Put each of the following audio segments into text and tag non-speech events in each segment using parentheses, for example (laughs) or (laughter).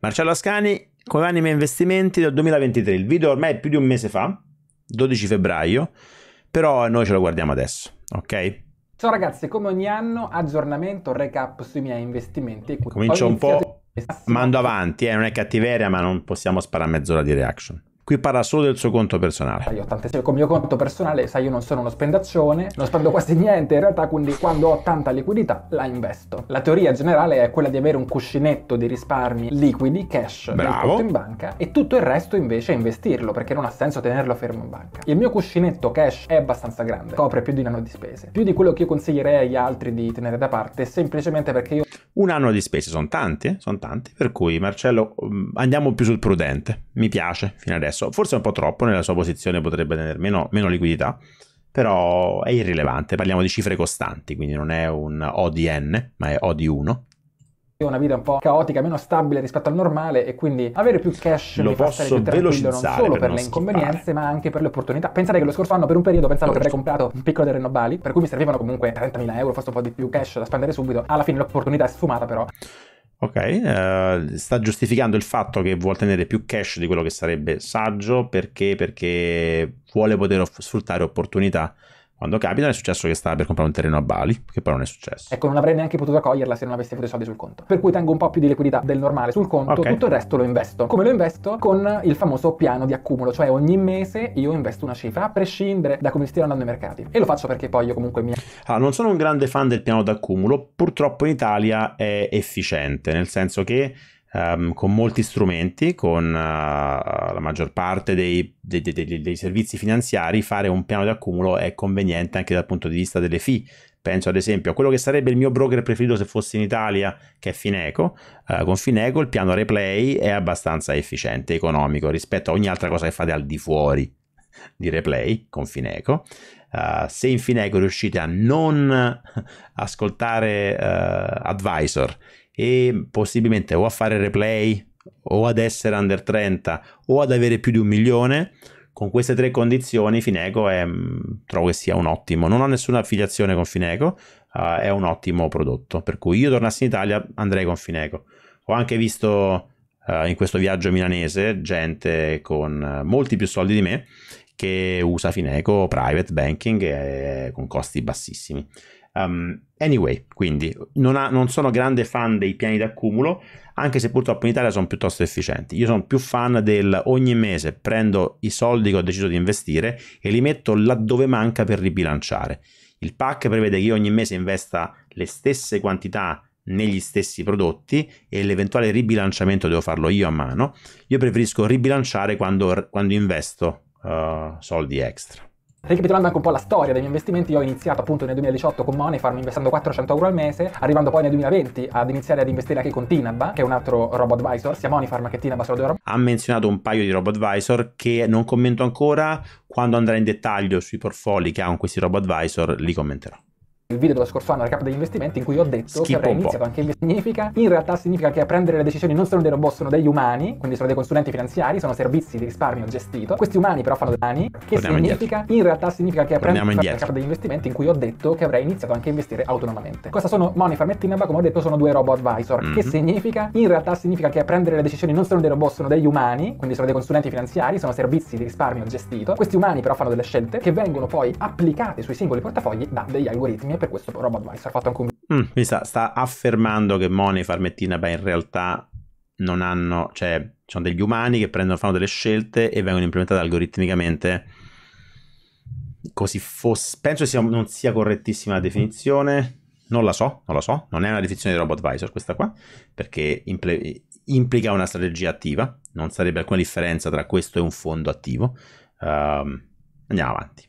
Marcello Ascani con Anime Investimenti del 2023. Il video ormai è più di un mese fa, 12 febbraio, però noi ce lo guardiamo adesso, ok? Ciao ragazzi, come ogni anno aggiornamento, recap sui miei investimenti. Comincio un po', mando avanti, eh, non è cattiveria, ma non possiamo sparare mezz'ora di reaction. Qui parla solo del suo conto personale. Io tante con il mio conto personale, sai, io non sono uno spendaccione, non spendo quasi niente in realtà, quindi quando ho tanta liquidità la investo. La teoria generale è quella di avere un cuscinetto di risparmi liquidi, cash, Bravo. in banca e tutto il resto invece investirlo perché non ha senso tenerlo fermo in banca. Il mio cuscinetto cash è abbastanza grande, copre più di un anno di spese, più di quello che io consiglierei agli altri di tenere da parte, semplicemente perché io... Un anno di spese sono tanti, eh, sono tanti, per cui Marcello mm, andiamo più sul prudente, mi piace fino adesso adesso, forse un po' troppo nella sua posizione potrebbe tenere meno, meno liquidità, però è irrilevante, parliamo di cifre costanti, quindi non è un ODN, ma è od di 1, una vita un po' caotica, meno stabile rispetto al normale e quindi avere più cash lo mi fa stare più tranquillo non solo per, per le inconvenienze schippare. ma anche per le opportunità. Pensate che lo scorso anno per un periodo pensavo che avrei certo. comprato un piccolo terreno Bali per cui mi servivano comunque 30.000 euro, forse un po' di più cash da spendere subito. Alla fine l'opportunità è sfumata però. Ok, uh, sta giustificando il fatto che vuole tenere più cash di quello che sarebbe saggio perché, perché vuole poter sfruttare opportunità quando capita è successo che stava per comprare un terreno a Bali, che poi non è successo. Ecco, non avrei neanche potuto coglierla se non avessi avuto i soldi sul conto. Per cui tengo un po' più di liquidità del normale sul conto, okay. tutto il resto lo investo. Come lo investo? Con il famoso piano di accumulo, cioè ogni mese io investo una cifra, a prescindere da come stiano andando i mercati. E lo faccio perché poi io comunque mi... Allora, non sono un grande fan del piano d'accumulo, purtroppo in Italia è efficiente, nel senso che um, con molti strumenti, con uh, la maggior parte dei, dei, dei, dei, servizi finanziari, fare un piano di accumulo è conveniente anche dal punto di vista delle fee. Penso ad esempio a quello che sarebbe il mio broker preferito se fosse in Italia, che è Fineco. Uh, con Fineco il piano replay è abbastanza efficiente, economico rispetto a ogni altra cosa che fate al di fuori di replay con Fineco. Uh, se in Fineco riuscite a non ascoltare uh, advisor e possibilmente o a fare replay o ad essere under 30 o ad avere più di un milione, con queste tre condizioni Fineco è, mm, trovo che sia un ottimo, non ho nessuna affiliazione con Fineco, uh, è un ottimo prodotto, per cui io tornassi in Italia andrei con Fineco. Ho anche visto uh, in questo viaggio milanese gente con eh, molti più soldi di me che usa Fineco Private Banking e, con costi bassissimi. Um, anyway, quindi non, ha, non, sono grande fan dei piani d'accumulo, anche se purtroppo in Italia sono piuttosto efficienti. Io sono più fan del ogni mese prendo i soldi che ho deciso di investire e li metto laddove manca per ribilanciare. Il PAC prevede che io ogni mese investa le stesse quantità negli stessi prodotti e l'eventuale ribilanciamento devo farlo io a mano. Io preferisco ribilanciare quando, quando investo uh, soldi extra. Ricapitolando anche un po' la storia dei miei investimenti, io ho iniziato appunto nel 2018 con Money Farm investendo 400 euro al mese, arrivando poi nel 2020 ad iniziare ad investire anche con Tinaba, che è un altro robot advisor, sia Money Farm che Tinaba sono due robo. Ha menzionato un paio di robot advisor che non commento ancora, quando andrà in dettaglio sui portfolio che ha con questi robot advisor li commenterò il video dello scorso anno, la capa degli investimenti, in cui ho detto Schifo che avrei iniziato anche il significa, in realtà significa che a prendere le decisioni non sono dei robot, sono degli umani, quindi sono dei consulenti finanziari, sono servizi di risparmio gestito. Questi umani però fanno danni, che Torniamo significa, indietro. in realtà significa che a prendere la capa degli investimenti, in cui ho detto che avrei iniziato anche a investire autonomamente. Cosa sono Moneyfarm e Timba? Come ho detto, sono due robot advisor, mm-hmm. che mhm. significa, in realtà significa che a prendere le decisioni non sono dei robot, sono degli umani, quindi sono dei consulenti finanziari, sono servizi di risparmio gestito. Questi umani però fanno delle scelte che vengono poi applicate sui singoli portafogli da degli algoritmi per questo RoboAdvisor ha fatto anche un video. Mm, mi sta, sta, affermando che Money e Farmettina in realtà non hanno, cioè sono degli umani che prendono, fanno delle scelte e vengono implementate algoritmicamente così fosse, penso sia, non sia correttissima la definizione, non la so, non la so, non è una definizione di RoboAdvisor questa qua, perché impl- implica una strategia attiva, non sarebbe alcuna differenza tra questo e un fondo attivo. Um, andiamo avanti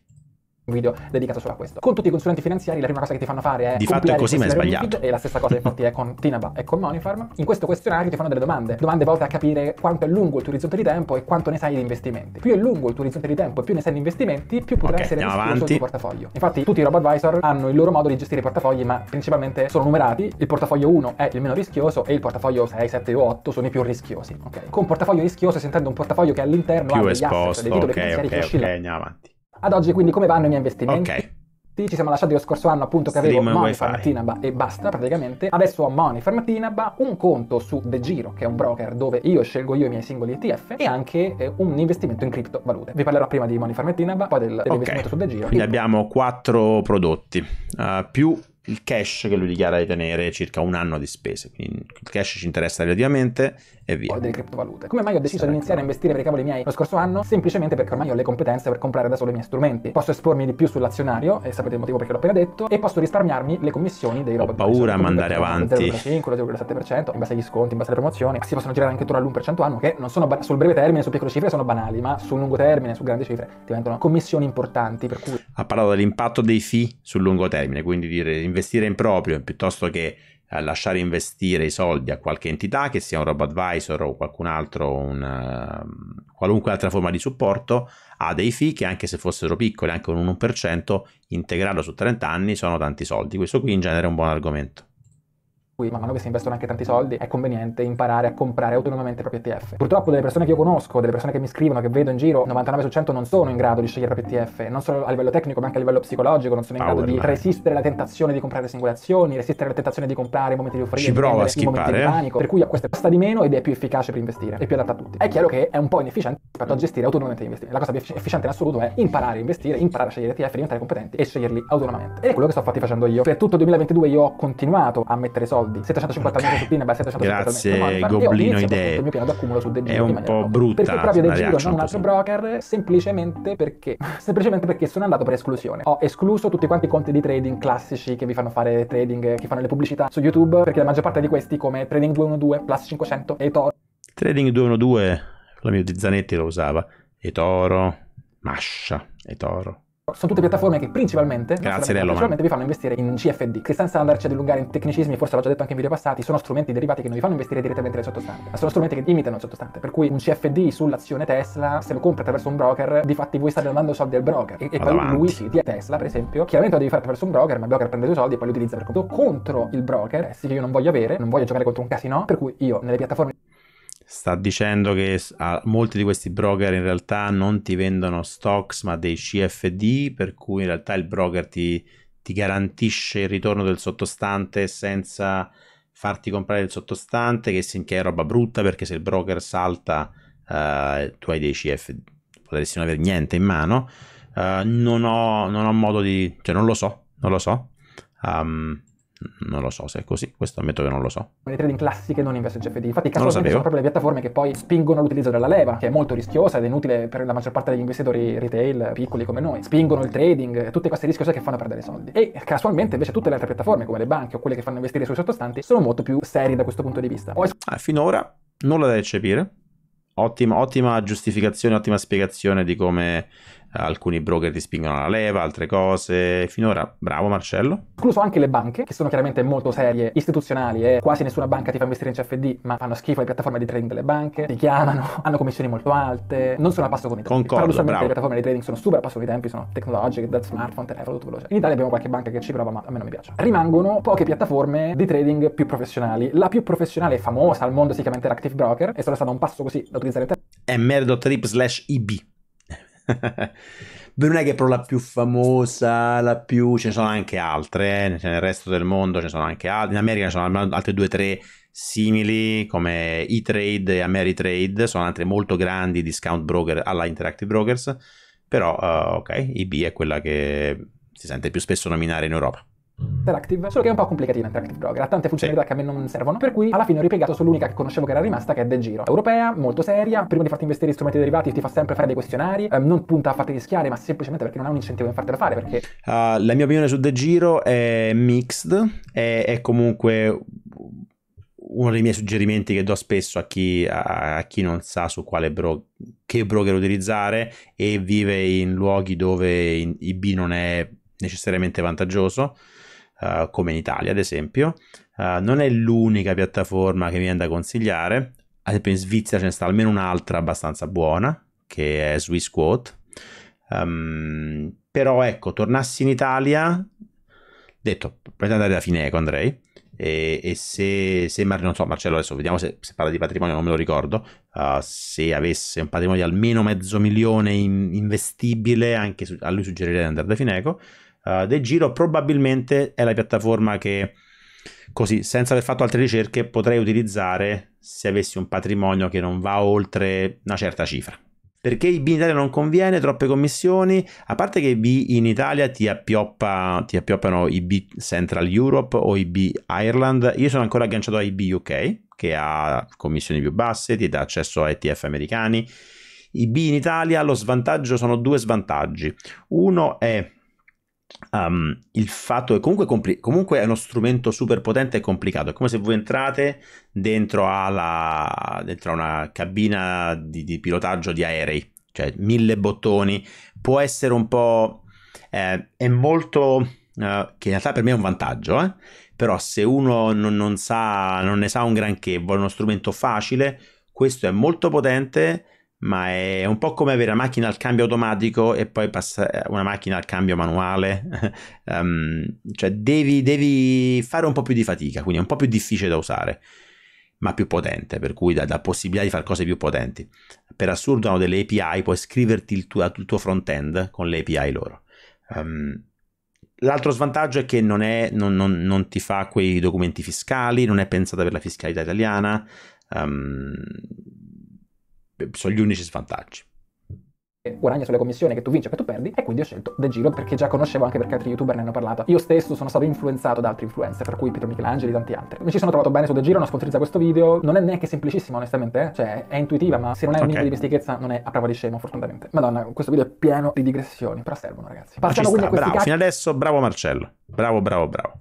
un video dedicato solo a questo. Con tutti i consulenti finanziari la prima cosa che ti fanno fare è di fatto è così ma è sbagliato. E la stessa cosa (laughs) infatti è con Tinaba e con Monifarm. In questo questionario ti fanno delle domande, domande volte a capire quanto è lungo il tuo orizzonte di tempo e quanto ne sai di investimenti. Più è lungo il tuo orizzonte di tempo e più ne sai di investimenti, più potrà okay, essere rischioso il tuo portafoglio. Infatti tutti i robot advisor hanno il loro modo di gestire i portafogli, ma principalmente sono numerati. Il portafoglio 1 è il meno rischioso e il portafoglio 6, 7 o 8 sono i più rischiosi, ok? Con portafoglio rischioso si intende un portafoglio che all'interno più ha degli esposto, asset, dei titoli okay, finanziari okay, che oscillano. Okay, andiamo avanti. Ad oggi quindi come vanno i miei investimenti? Ok ci siamo lasciati lo scorso anno appunto che Stream avevo Money Tinaba e basta praticamente. Adesso ho Money Tinaba, un conto su The Giro che è un broker dove io scelgo io i miei singoli ETF e anche eh, un investimento in criptovalute. Vi parlerò prima di Money Tinaba, poi del, dell'investimento okay. su The Giro. Quindi abbiamo quattro prodotti, uh, più il cash che lui dichiara di tenere circa un anno di spese. Quindi il cash ci interessa relativamente e via. Ho delle criptovalute. Come mai ho deciso di iniziare a investire per i cavoli miei lo scorso anno? Semplicemente perché ormai ho le competenze per comprare da solo i miei strumenti. Posso espormi di più sull'azionario, e sapete il motivo perché l'ho appena detto, e posso risparmiarmi le commissioni dei robot. Ho paura a mandare avanti. 0,5, 0,7%, in base agli sconti, in base alle promozioni. Si possono girare anche intorno all'1% anno, che non sono ba- sul breve termine, su piccole cifre sono banali, ma sul lungo termine, su grandi cifre, diventano commissioni importanti. Per cui... Ha parlato dell'impatto dei fee sul lungo termine, quindi dire invece investire in proprio piuttosto che eh, lasciare investire i soldi a qualche entità, che sia un robo advisor o qualcun altro, un, ehm, qualunque altra forma di supporto, ha dei fee che anche se fossero piccoli, anche un 1%, integrarlo su 30 anni sono tanti soldi. Questo qui in genere è un buon argomento cui man mano che si investono anche tanti soldi è conveniente imparare a comprare autonomamente i propri ETF. Purtroppo delle persone che io conosco, delle persone che mi scrivono, che vedo in giro, 99 su 100 non sono in grado di scegliere i propri ETF, non solo a livello tecnico ma anche a livello psicologico, non sono in grado Power di resistere alla tentazione di comprare singole azioni, resistere alla tentazione di comprare in momenti di offrire, ci prova a schippare, eh? panico, per cui a queste costa di meno ed è più efficace per investire, e più adatta a tutti. È chiaro che è un po' inefficiente rispetto a mm. gestire autonomamente gli investimenti. La cosa più efficiente in assoluto è imparare a investire, imparare a scegliere ETF, diventare competenti e sceglierli autonomamente. Ed è quello che sto fatti facendo io. Per tutto il 2022 io ho continuato a mettere soldi soldi 750 okay. supplina beh 750 Goblino Idee il mio piano d'accumulo su The è un po' brutta perché proprio The Giro non un altro broker semplicemente perché (laughs) semplicemente perché sono andato per esclusione ho escluso tutti quanti i conti di trading classici che vi fanno fare trading che fanno le pubblicità su YouTube perché la maggior parte di questi come Trading 212 Plus 500 e Toro Trading 212 l'amico di Zanetti lo usava e Toro Mascia e Toro sono tutte piattaforme che principalmente, Grazie, Dello, principalmente vi fanno investire in CFD, che senza andarci ad dilungare in tecnicismi, forse l'ho già detto anche in video passati, sono strumenti derivati che non vi fanno investire direttamente nel sottostante, ma sono strumenti che imitano il sottostante. Per cui un CFD sull'azione Tesla, se lo compri attraverso un broker, di fatti voi state donando soldi al broker. E, e poi lui si dia Tesla, per esempio, chiaramente lo devi fare attraverso un broker, ma il broker prende i tuoi soldi e poi li utilizza per conto contro il broker, eh, sì che io non voglio avere, non voglio giocare contro un casino, per cui io nelle piattaforme sta dicendo che a molti di questi broker in realtà non ti vendono stocks ma dei CFD per cui in realtà il broker ti, ti garantisce il ritorno del sottostante senza farti comprare il sottostante che, che è roba brutta perché se il broker salta uh, tu hai dei CFD potresti non avere niente in mano uh, non, ho, non, ho, modo di cioè non lo so non lo so um, non lo so se è così, questo ammetto che non lo so. Le trading classiche non investono in CFD, infatti casualmente sono proprio le piattaforme che poi spingono l'utilizzo della leva, che è molto rischiosa ed è inutile per la maggior parte degli investitori retail piccoli come noi. Spingono il trading, tutte queste rischiose che fanno perdere soldi. E casualmente invece tutte le altre piattaforme come le banche o quelle che fanno investire sui sottostanti sono molto più serie da questo punto di vista. Poi... Ah, finora nulla da eccepire, Ottima, ottima, giustificazione, ottima spiegazione di come alcuni broker ti spingono alla leva, altre cose. Finora, bravo Marcello. Escluso anche le banche, che sono chiaramente molto serie, istituzionali e eh. quasi nessuna banca ti fa investire in CFD, ma fanno schifo le piattaforme di trading delle banche, ti chiamano, (laughs) hanno commissioni molto alte, non sono a passo con i tempi. Concordo, Paradossalmente bravo. le piattaforme di trading sono super a passo con i tempi, sono tecnologiche, da smartphone, telefono, tutto veloce. In Italia abbiamo qualche banca che ci prova, ma a me non mi piace. Rimangono poche piattaforme di trading più professionali. La più professionale e famosa al mondo si chiama Interactive Broker, e sono stato un passo così da utilizzare in È mer.rip slash ib non è che è però la più famosa, la più... ce ne sono anche altre, eh. nel resto del mondo ce ne sono anche altre, in America ce ne sono altre due o tre simili come E-Trade e Ameritrade, sono altre molto grandi discount broker alla Interactive Brokers, però uh, ok, IB è quella che si sente più spesso nominare in Europa. Interactive, solo che è un po' complicatina Interactive Broker, ha tante funzionalità sì. che a me non servono, per cui alla fine ho ripiegato sull'unica che conoscevo che era rimasta, che è del giro. Europea, molto seria, prima di farti investire in strumenti derivati ti fa sempre fare dei questionari, ehm, non punta a farti rischiare, ma semplicemente perché non ha un incentivo in fartela fare, perché... Uh, la mia opinione su De Giro è mixed, è, è comunque uno dei miei suggerimenti che do spesso a chi, a, a chi non sa su quale bro, che broker utilizzare e vive in luoghi dove in, IB non è necessariamente vantaggioso uh, come in Italia ad esempio, uh, non è l'unica piattaforma che mi viene da consigliare, ad esempio in Svizzera ce ne sta almeno un'altra abbastanza buona, che è SwissQuote, um, ehm, però ecco, tornassi in Italia, detto, potete andare da Fineco ecco, Andrei, e, e, se, se non so Marcello adesso vediamo se, se parla di patrimonio non me lo ricordo uh, se avesse un patrimonio di almeno mezzo milione in, investibile anche su, a lui suggerirei di andare da Fineco ecco uh, del giro, probabilmente è la piattaforma che così, senza aver fatto altre ricerche, potrei utilizzare se avessi un patrimonio che non va oltre una certa cifra. Perché IB in Italia non conviene, troppe commissioni, a parte che IB in Italia ti, appioppa, ti appioppano IB Central Europe o IB Ireland, io sono ancora agganciato a IB UK, che ha commissioni più basse, ti dà accesso a ETF americani. IB in Italia, lo svantaggio sono due svantaggi. Uno è Um, il fatto è comunque, compli- comunque è uno strumento super potente e complicato. È come se voi entrate dentro a una cabina di, di, pilotaggio di aerei, cioè mille bottoni. Può essere un po'. Eh, è molto. Eh, che in realtà per me è un vantaggio, eh? però se uno non, non, sa, non ne sa un granché, vuole uno strumento facile, questo è molto potente ma è un po' come avere una macchina al cambio automatico e poi passare eh, una macchina al cambio manuale, um, (laughs) cioè devi, devi, fare un po' più di fatica, quindi è un po' più difficile da usare, ma più potente, per cui dà possibilità di fare cose più potenti. Per assurdo hanno delle API, puoi scriverti il tuo, il tuo front-end con le API loro. Um, l'altro svantaggio è che non, è, non, non, non ti fa quei documenti fiscali, non è pensata per la fiscalità italiana. Um, sono gli unici svantaggi guadagna sulle commissioni che tu vinci e che tu perdi e quindi ho scelto The Giro perché già conoscevo anche perché altri youtuber ne hanno parlato io stesso sono stato influenzato da altri influencer tra cui Pietro Michelangeli e tanti altri mi ci sono trovato bene su The Giro non sponsorizza questo video non è neanche semplicissimo onestamente eh. cioè è intuitiva ma se non è un okay. di dimestichezza non è a prova di scemo fortunatamente madonna questo video è pieno di digressioni però servono ragazzi partiamo quindi sta, a questi bravo, casi... fino adesso bravo Marcello bravo bravo bravo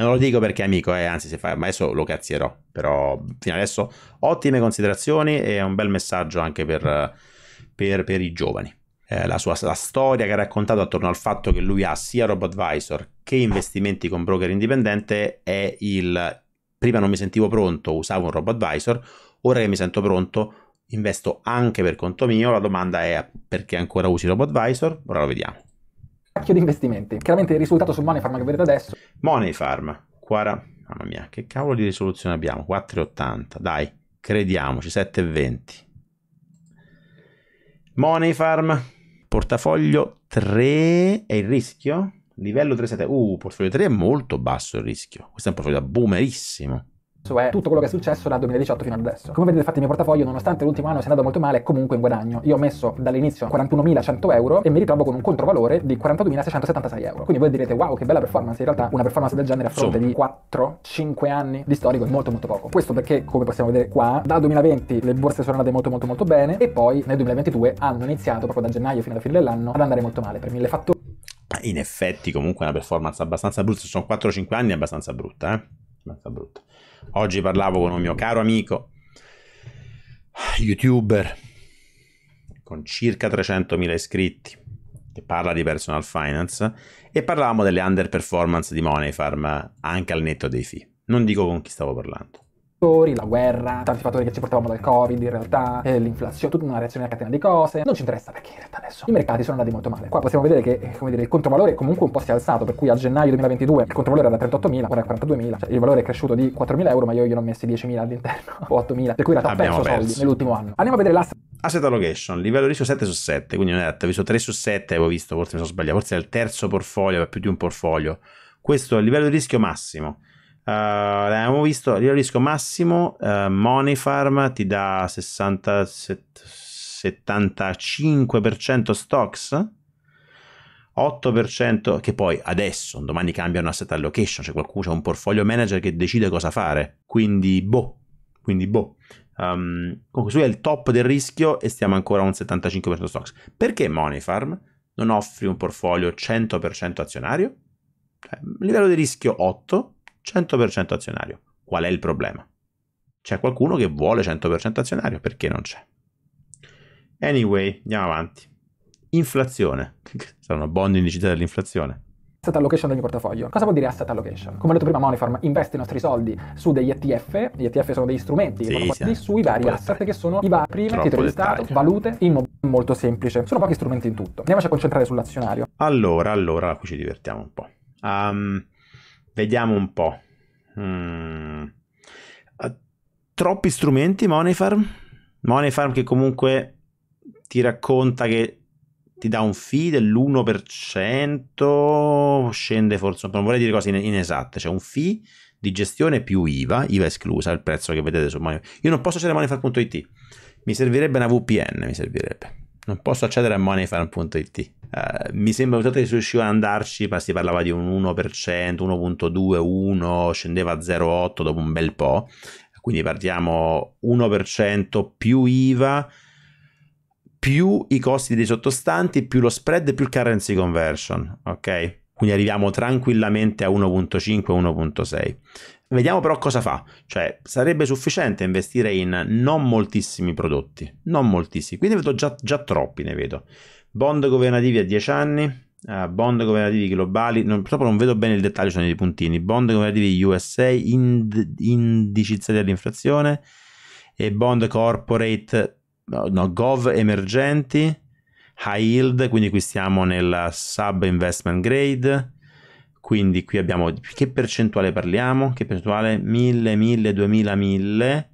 e non lo dico perché è amico, eh, anzi se fa, ma adesso lo cazzierò. Però fino adesso ottime considerazioni e un bel messaggio anche per, per, per i giovani. Eh, la sua la storia che ha raccontato attorno al fatto che lui ha sia RoboAdvisor che investimenti con broker indipendente è il prima non mi sentivo pronto, usavo un RoboAdvisor, ora che mi sento pronto investo anche per conto mio. La domanda è perché ancora usi RoboAdvisor? Ora lo vediamo cacchio di investimenti? Chiaramente il risultato su Money Farm che vedete adesso... Money Farm, Quara... Mamma mia, che cavolo di risoluzione abbiamo? 4,80, dai, crediamoci, 7,20. Money Farm, portafoglio 3 e il rischio? Livello 3,7. Uh, portafoglio 3 è molto basso il rischio. Questo è un portafoglio da boomerissimo è tutto quello che è successo dal 2018 fino ad adesso. Come vedete infatti il mio portafoglio nonostante l'ultimo anno sia andato molto male è comunque in guadagno. Io ho messo dall'inizio 41.100 euro e mi ritrovo con un controvalore di 42.676 euro. Quindi voi direte wow che bella performance, in realtà una performance del genere a fronte di 4-5 anni di storico è molto molto poco. Questo perché come possiamo vedere qua dal 2020 le borse sono andate molto molto molto bene e poi nel 2022 hanno iniziato proprio da gennaio fino alla fine dell'anno ad andare molto male per mille fattori. In effetti comunque è una performance abbastanza brutta, sono 4-5 anni abbastanza brutta eh? Mazza brutta. Oggi parlavo con un mio caro amico, youtuber, con circa 300.000 iscritti, che parla di personal finance, e parlavamo delle underperformance di Money Farm anche al netto dei fee. Non dico con chi stavo parlando la guerra, tanti fattori che ci portavamo dal Covid in realtà, eh, l'inflazione, tutta una reazione a catena di cose. Non ci interessa perché in realtà adesso i mercati sono andati molto male. Qua possiamo vedere che eh, come dire, il controvalore comunque un po' si è alzato, per cui a gennaio 2022 il controvalore era da 38.000, ora è 42.000, cioè il valore è cresciuto di 4.000 euro, ma io gli ho messi 10.000 all'interno (laughs) o 8.000, per cui in realtà Abbiamo ho perso, perso, soldi nell'ultimo anno. Andiamo a vedere l'asset. Asset allocation, livello rischio 7 su 7, quindi non è ho visto 3 su 7, avevo visto, forse mi sono sbagliato, forse è il terzo portfolio, più di un portfolio. Questo è il livello di rischio massimo eh, abbiamo visto il rischio massimo uh, eh, Moneyfarm ti dà 60, 75% stocks 8% che poi adesso domani cambiano asset allocation c'è cioè qualcuno c'è un portfolio manager che decide cosa fare quindi boh quindi boh um, comunque su è il top del rischio e stiamo ancora a un 75% stocks perché Moneyfarm non offri un portfolio 100% azionario cioè, livello di rischio 8 100% azionario. Qual è il problema? C'è qualcuno che vuole 100% azionario, perché non c'è? Anyway, andiamo avanti. Inflazione. Sarà (laughs) un bond indicizzata dell'inflazione. Asset allocation del mio portafoglio. Cosa vuol dire asset allocation? Come ho detto prima, Monifarm investe i nostri soldi su degli ETF. Gli ETF sono degli strumenti sì, che sì, sui vari asset dettaglio. che sono i vari prime, titoli di Stato, valute, immobili. Molto semplice. Sono pochi strumenti in tutto. Andiamoci a concentrare sull'azionario. Allora, allora, qui ci divertiamo un po'. Um, Vediamo un po'. Mm. Eh, troppi strumenti Moneyfarm? Moneyfarm che comunque ti racconta che ti dà un fee dell'1%, scende forse, non vorrei dire cose inesatte, c'è cioè un fee di gestione più IVA, IVA esclusa, il prezzo che vedete su Moneyfarm. Io non posso accedere a moneyfarm.it, mi servirebbe una VPN, mi servirebbe. Non posso accedere a moneyfarm.it. Eh, mi sembra una che si riusciva ad andarci, ma si parlava di un 1%, 1.2, 1, scendeva a 0,8 dopo un bel po'. Quindi partiamo 1% più IVA, più i costi dei sottostanti, più lo spread, più il currency conversion, ok? Quindi arriviamo tranquillamente a 1.5, 1.6. Vediamo però cosa fa, cioè sarebbe sufficiente investire in non moltissimi prodotti, non moltissimi, quindi ne vedo già, già troppi, ne vedo bond governativi a 10 anni, eh, bond governativi globali, non, purtroppo non vedo bene il dettaglio, sono dei puntini, bond governativi USA ind, indicizzati all'inflazione e bond corporate, no, gov emergenti, high yield, quindi qui siamo nella sub investment grade, quindi qui abbiamo che percentuale parliamo? Che percentuale? 1000, 1000, 2000, 1000,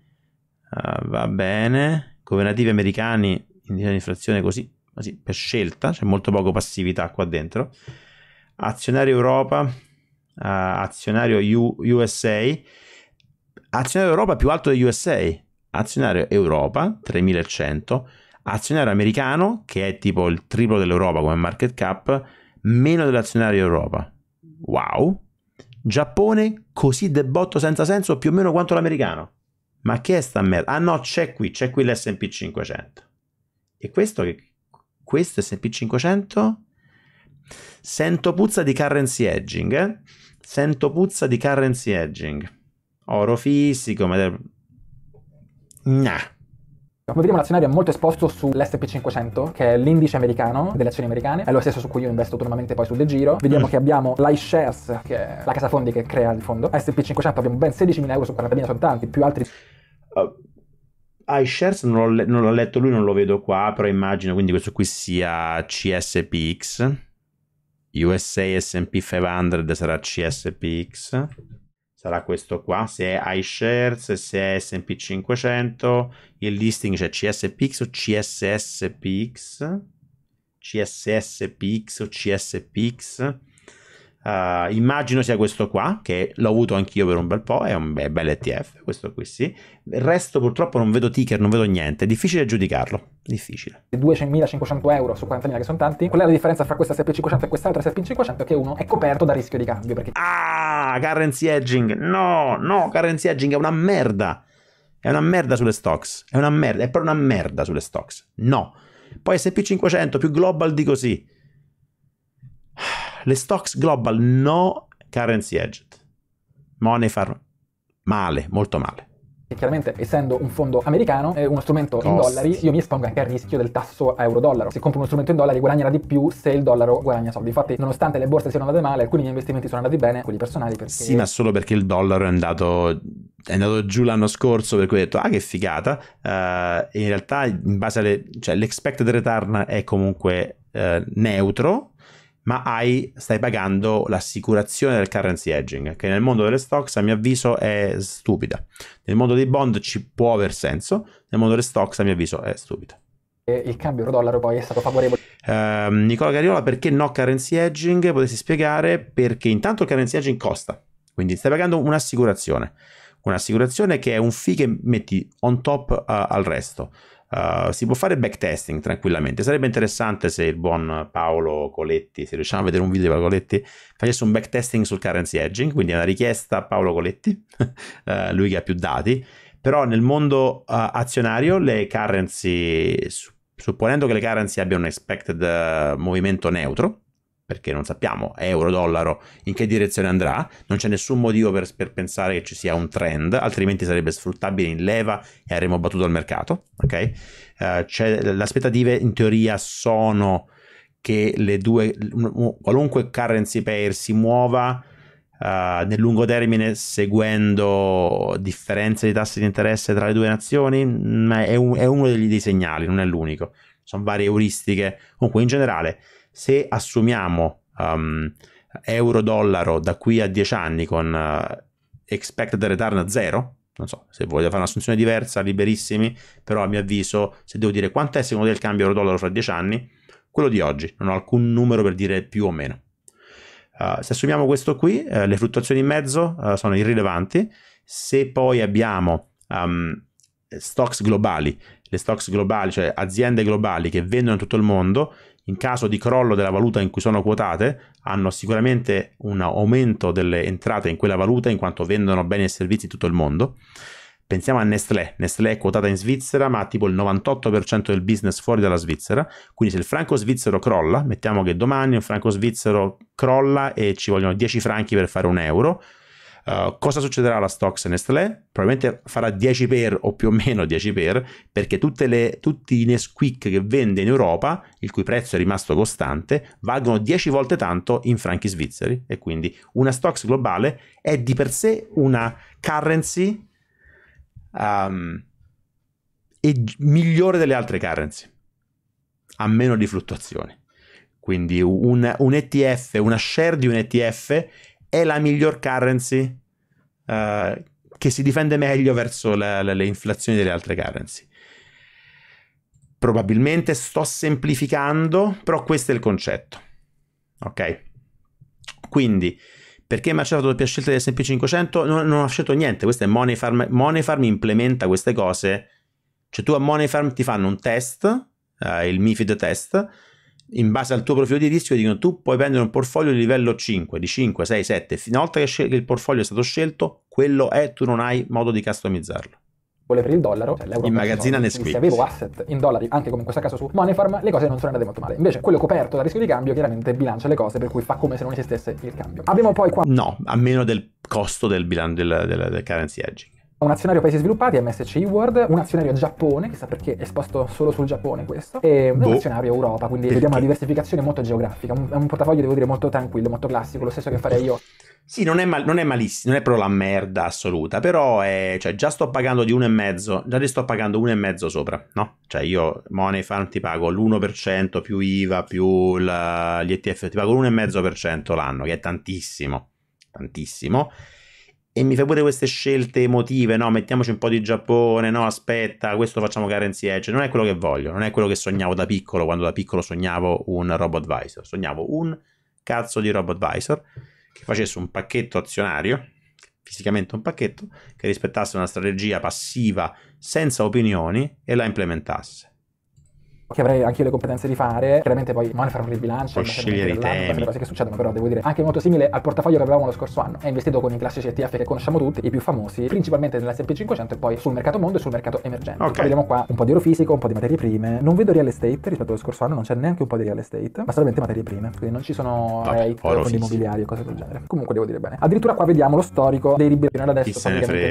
uh, va bene, governativi americani, indice di inflazione così, sì, per scelta, c'è molto poco passività qua dentro. Azionario Europa, uh, azionario U- USA, azionario Europa più alto degli USA, azionario Europa 3100, azionario americano che è tipo il triplo dell'Europa come market cap, meno dell'azionario Europa. Wow! Giappone così debotto senza senso più o meno quanto l'americano. Ma che è sta merda? Ah no, c'è qui, c'è qui l'SP 500. E questo che, questo SP500 sento puzza di currency hedging eh? sento puzza di currency hedging oro fisico ma... nah come vediamo l'azionario è molto esposto sull'SP500, che è l'indice americano delle azioni americane, è lo stesso su cui io investo autonomamente poi sul De Giro. Vediamo mm. che abbiamo l'iShares, che è la casa fondi che crea il fondo, SP500 abbiamo ben 16.000 euro su 40.000 sono tanti, più altri... Uh, Ah, iShares non, non l'ho letto lui, non lo vedo qua, però immagino quindi questo qui sia CSPX. USA SP 500 sarà CSPX. Sarà questo qua, se è iShares, se è SP 500, il listing c'è CSPX o CSSPX. CSSPX o CSPX Uh, immagino sia questo qua, che l'ho avuto anch'io per un bel po', è un be- bel ETF, questo qui sì. Il resto purtroppo non vedo ticker, non vedo niente, è difficile giudicarlo, difficile. 2.500 euro su 40.000 che sono tanti, qual è la differenza fra questa SP500 e quest'altra SP500? Che uno è coperto da rischio di cambio. Perché... Ah, currency hedging, no, no, currency hedging è una merda. È una merda sulle stocks, è una merda, è proprio una merda sulle stocks, no. Poi SP500 più global di così le stocks global no currency hedged. Money far male, molto male. E chiaramente essendo un fondo americano è uno strumento Costi. in dollari io mi espongo anche al rischio del tasso euro-dollaro se compro uno strumento in dollari guadagnerà di più se il dollaro guadagna soldi infatti nonostante le borse siano andate male alcuni miei investimenti sono andati bene quelli personali perché sì ma solo perché il dollaro è andato è andato giù l'anno scorso per cui ho detto ah che figata uh, in realtà in base alle cioè l'expected return è comunque uh, neutro ma hai, stai pagando l'assicurazione del currency hedging, che nel mondo delle stocks a mio avviso è stupida. Nel mondo dei bond ci può aver senso, nel mondo delle stocks a mio avviso è stupida. Il cambio euro-dollaro poi è stato favorevole. Uh, Nicola Cariola, perché no currency hedging? Potessi spiegare perché intanto il currency hedging costa, quindi stai pagando un'assicurazione. Un'assicurazione che è un fee che metti on top uh, al resto eh, si può fare backtesting tranquillamente. Sarebbe interessante se il buon Paolo Coletti, se riusciamo a vedere un video di Paolo Coletti, facesse un backtesting sul currency hedging, quindi è una richiesta a Paolo Coletti, uh, (laughs) lui che ha più dati. Però nel mondo uh, azionario le currency, supponendo che le currency abbiano un expected movimento neutro, perché non sappiamo euro, dollaro, in che direzione andrà, non c'è nessun motivo per, per, pensare che ci sia un trend, altrimenti sarebbe sfruttabile in leva e avremmo battuto il mercato, ok? Uh, le aspettative in teoria sono che le due, qualunque currency pair si muova uh, nel lungo termine seguendo differenze di tassi di interesse tra le due nazioni, è, un, è uno degli, dei segnali, non è l'unico, sono varie euristiche, comunque in generale se assumiamo um, euro-dollaro da qui a 10 anni con uh, expected return zero, non so, se voglio fare un'assunzione diversa, liberissimi, però a mio avviso, se devo dire quanto è secondo te il cambio euro-dollaro fra 10 anni, quello di oggi, non ho alcun numero per dire più o meno. Uh, se assumiamo questo qui, uh, le fluttuazioni in mezzo uh, sono irrilevanti, se poi abbiamo um, stocks globali, le stocks globali, cioè aziende globali che vendono in tutto il mondo, in caso di crollo della valuta in cui sono quotate, hanno sicuramente un aumento delle entrate in quella valuta in quanto vendono beni e servizi in tutto il mondo. Pensiamo a Nestlé. Nestlé è quotata in Svizzera, ma ha tipo il 98% del business fuori dalla Svizzera. Quindi se il franco svizzero crolla, mettiamo che domani un franco svizzero crolla e ci vogliono 10 franchi per fare un euro, eh, cosa succederà alla Stocks Nestlé? Probabilmente farà 10 per o più o meno 10 per, perché le, tutti i Nesquik che vende in Europa, il cui prezzo è rimasto costante, valgono 10 volte tanto in franchi svizzeri e quindi una Stocks globale è di per sé una currency um, migliore delle altre currency, a meno di fluttuazioni. Quindi un, un ETF, una share di un ETF è la miglior currency uh, che si difende meglio verso la, la, le inflazioni delle altre currency. Probabilmente sto semplificando, però questo è il concetto. Ok? Quindi, perché Marcello ha dato doppia scelta di S&P 500? Non, non ho scelto niente, questo è Moneyfarm, Moneyfarm implementa queste cose. Cioè tu a Moneyfarm ti fanno un test, uh, il MIFID test, in base al tuo profilo di rischio dicono tu puoi prendere un portfolio di livello 5, di 5, 6, 7, una volta che il portfolio è stato scelto, quello è, tu non hai modo di customizzarlo vuole per il dollaro, cioè l'euro immagazzina Nesquik. Se avevo asset in dollari, anche come in questo caso su Moneyfarm, le cose non sono andate molto male. Invece quello coperto da rischio di cambio chiaramente bilancia le cose per cui fa come se non esistesse il cambio. Abbiamo poi qua No, a meno del costo del bilancio del, del, del currency hedging un azionario paesi sviluppati, MSC World, un azionario Giappone, chissà perché è esposto solo sul Giappone questo, e boh. un azionario Europa, quindi perché? vediamo una diversificazione molto geografica, un, un portafoglio devo dire molto tranquillo, molto classico, lo stesso che farei io. Sì, non è, mal, non è, malissimo, non è proprio la merda assoluta, però è, cioè, già sto pagando di uno e mezzo, già li sto pagando uno e mezzo sopra, no? Cioè io Money Farm ti pago l'1% più IVA più la, gli ETF, ti pago l'1,5% l'anno, che è tantissimo, tantissimo e mi fai pure queste scelte emotive, no? Mettiamoci un po' di Giappone, no? Aspetta, questo facciamo currency edge. Non è quello che voglio, non è quello che sognavo da piccolo, quando da piccolo sognavo un robot advisor. Sognavo un cazzo di robot advisor che facesse un pacchetto azionario, fisicamente un pacchetto, che rispettasse una strategia passiva senza opinioni e la implementasse che avrei anche io le competenze di fare. Chiaramente poi domani farò un ribilancio, scegliere i temi, le cose che succedono, però devo dire anche molto simile al portafoglio che avevamo lo scorso anno. È investito con i classici ETF che conosciamo tutti, i più famosi, principalmente nell'SP 500 e poi sul mercato mondo e sul mercato emergente. Okay. Vediamo qua un po' di oro fisico, un po' di materie prime. Non vedo real estate rispetto allo scorso anno, non c'è neanche un po' di real estate, ma solamente materie prime. Quindi non ci sono Vabbè, rate, fondi immobiliari o cose del genere. Comunque devo dire bene. Addirittura qua vediamo lo storico dei ribilanci. Fino ad adesso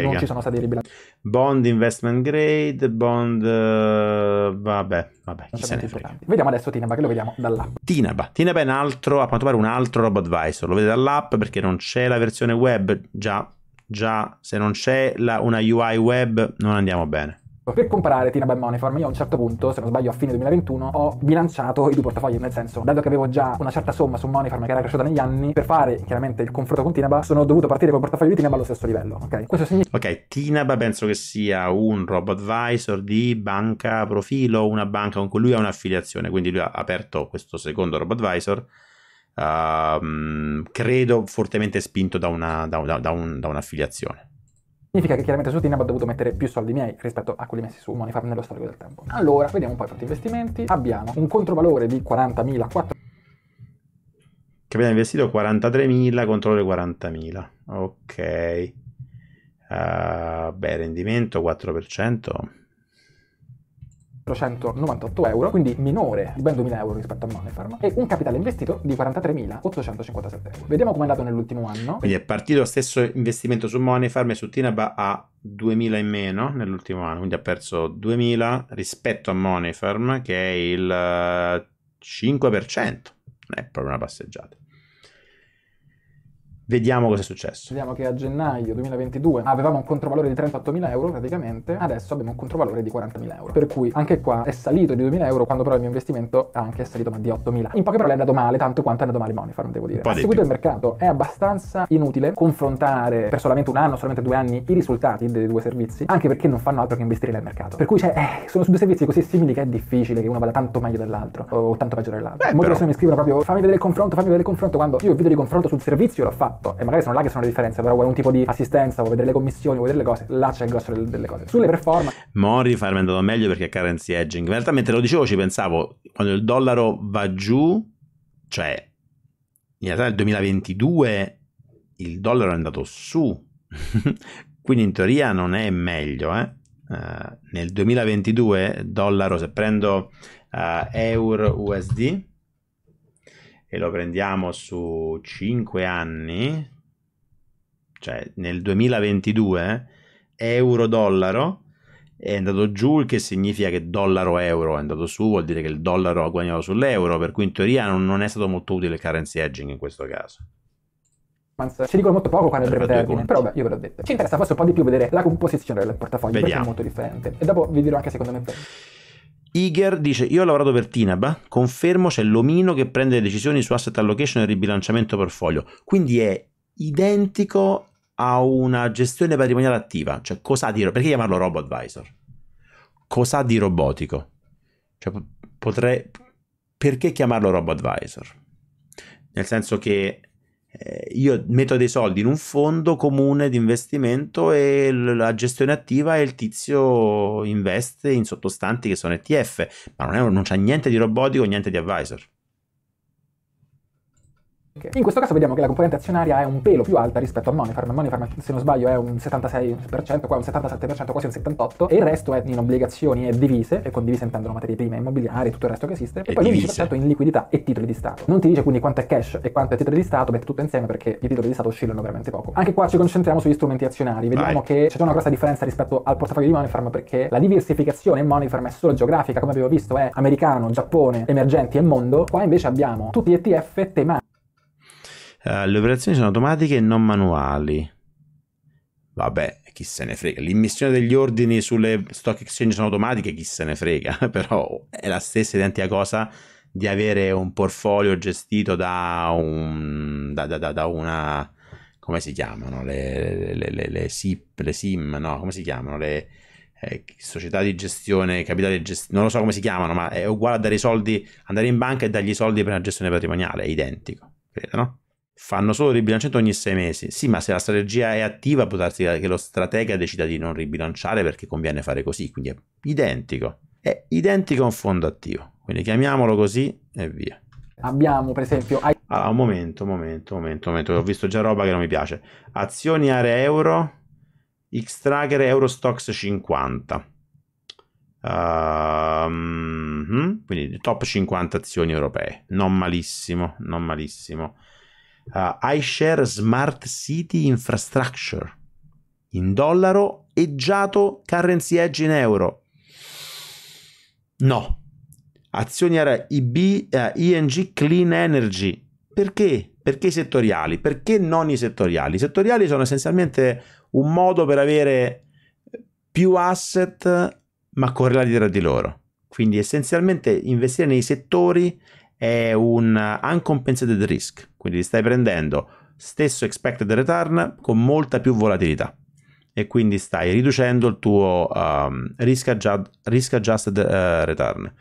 non ci sono stati ribilanci. Bond investment grade, bond... Uh, vabbè, vabbè vabbè, chi se ne Vediamo adesso Tinaba, che lo vediamo dall'app. Tinaba. Tinaba è un altro, a quanto pare un altro RoboAdvisor. Lo vede dall'app perché non c'è la versione web. Già, già se non c'è la, una UI web non andiamo bene. Ecco, per comparare Tinabel Moneyform, io a un certo punto, se non sbaglio a fine 2021, ho bilanciato i due portafogli, nel senso, dato che avevo già una certa somma su Moneyform che era cresciuta negli anni, per fare chiaramente il confronto con Tinaba, sono dovuto partire col portafoglio di Tinaba allo stesso livello, ok? Questo significa... Ok, Tinaba penso che sia un robo advisor di banca profilo, una banca con cui lui ha un'affiliazione, quindi lui ha aperto questo secondo robo advisor Uh, credo fortemente spinto da, una, da, da, un, da, un'affiliazione. Significa che chiaramente su Tinab ho dovuto mettere più soldi miei rispetto a quelli messi su Moneyfarm nello storico del tempo. Allora, vediamo un po' i fatti investimenti. Abbiamo un controvalore di 40.000. che abbiamo investito 43.000 contro le 40.000. Ok. Uh, beh, rendimento 4%. 498 euro, quindi minore di ben 2000 euro rispetto a Manefarm, e un capitale investito di 43.857 euro. Vediamo com'è andato nell'ultimo anno. Quindi è partito lo stesso investimento su Manefarm e su Tinaba a 2000 in meno nell'ultimo anno, quindi ha perso 2000 rispetto a Manefarm che è il 5%, eh, non è proprio una passeggiata. Vediamo cosa è successo. Vediamo che a gennaio 2022 avevamo un controvalore di 38.000 euro praticamente, adesso abbiamo un controvalore di 40.000 euro. Per cui anche qua è salito di 2.000 euro quando però il mio investimento anche è salito ma di 8.000. In poche parole è andato male, tanto quanto è andato male Monifar, non devo dire. A seguito il mercato è abbastanza inutile confrontare per solamente un anno, solamente due anni, i risultati dei due servizi, anche perché non fanno altro che investire nel mercato. Per cui cioè, eh, sono su due servizi così simili che è difficile che uno vada tanto meglio dell'altro o tanto peggio dell'altro. Beh, Molte persone mi scrivono proprio fammi vedere il confronto, fammi vedere il confronto, quando io il video di confronto sul servizio l'ho fatto fatto e magari sono là che sono le differenze, però vuoi un tipo di assistenza, vuoi vedere le commissioni, vuoi vedere le cose, là c'è il grosso delle, cose. Sulle performance... Mori farmi andato meglio perché currency edging. In realtà mentre lo dicevo ci pensavo, quando il dollaro va giù, cioè in realtà nel 2022 il dollaro è andato su, (laughs) quindi in teoria non è meglio. Eh? Uh, nel 2022 dollaro, se prendo uh, euro USD, e lo prendiamo su 5 anni, cioè nel 2022, euro-dollaro è andato giù, il che significa che dollaro-euro è andato su, vuol dire che il dollaro ha guadagnato sull'euro, per cui in teoria non, non è stato molto utile il currency hedging in questo caso si dicono molto poco quando è cioè, breve termine, però beh, io ve l'ho detto. Ci interessa forse un po' di più vedere la composizione del portafoglio, Vediamo. perché è molto differente. E dopo vi dirò anche secondo me perché. Iger dice: Io ho lavorato per Tinaba, confermo c'è l'omino che prende le decisioni su asset allocation e ribilanciamento portfolio. Quindi è identico a una gestione patrimoniale attiva. Cioè, cosa di Perché chiamarlo robo advisor? Cos'ha di robotico? Cioè, potrei. Perché chiamarlo robo advisor? Nel senso che eh, io metto dei soldi in un fondo comune di investimento e la gestione attiva e il tizio investe in sottostanti che sono ETF, ma non, è, non c'è niente di robotico, niente di advisor. In questo caso vediamo che la componente azionaria è un pelo più alta rispetto a Moneyfarm. Moneyfarm, se non sbaglio, è un 76%, qua un 77%, quasi un 78%, e il resto è in obbligazioni e divise, e con divise intendono materie prime immobiliari e tutto il resto che esiste, e, e poi il 10% in liquidità e titoli di Stato. Non ti dice quindi quanto è cash e quanto è titoli di Stato, mette tutto insieme perché i titoli di Stato oscillano veramente poco. Anche qua ci concentriamo sugli strumenti azionari, vediamo Vai. che c'è già una grossa differenza rispetto al portafoglio di Moneyfarm perché la diversificazione in Moneyfarm è solo geografica, come abbiamo visto è americano, Giappone, emergenti e mondo, qua invece abbiamo tutti gli ETF tematici eh, le operazioni sono automatiche e non manuali. Vabbè, chi se ne frega. L'immissione degli ordini sulle stock exchange sono automatiche, chi se ne frega. (laughs) Però è la stessa identica cosa di avere un portfolio gestito da, un, da, da, da una come si chiamano le, le, le, le, SIP, le SIM, no, come si chiamano le eh, società di gestione, capitale di gestione, non lo so come si chiamano, ma è uguale a dare i soldi, andare in banca e dargli i soldi per una gestione patrimoniale, è identico, credo, no? fanno solo ribilanciamento ogni sei mesi. Sì, ma se la strategia è attiva, può darsi che lo stratega decida di non ribilanciare perché conviene fare così. Quindi è identico. È identico a un fondo attivo. Quindi chiamiamolo così e via. Abbiamo per esempio. Allora, un momento, un momento, un momento, un momento. Ho visto già roba che non mi piace. Azioni area euro, Euro Stocks 50. Uh, mm, quindi top 50 azioni europee. Non malissimo, non malissimo uh, eh, iShare Smart City Infrastructure in dollaro e Giato Currency Edge in euro. No. Azioni era IB, uh, eh, ING Clean Energy. Perché? Perché i settoriali? Perché non i settoriali? I settoriali sono essenzialmente un modo per avere più asset ma correlati tra di loro. Quindi essenzialmente investire nei settori è un uncompensated risk. Quindi stai prendendo stesso expected return con molta più volatilità e quindi stai riducendo il tuo um, risk, adjust, risk adjusted uh, return,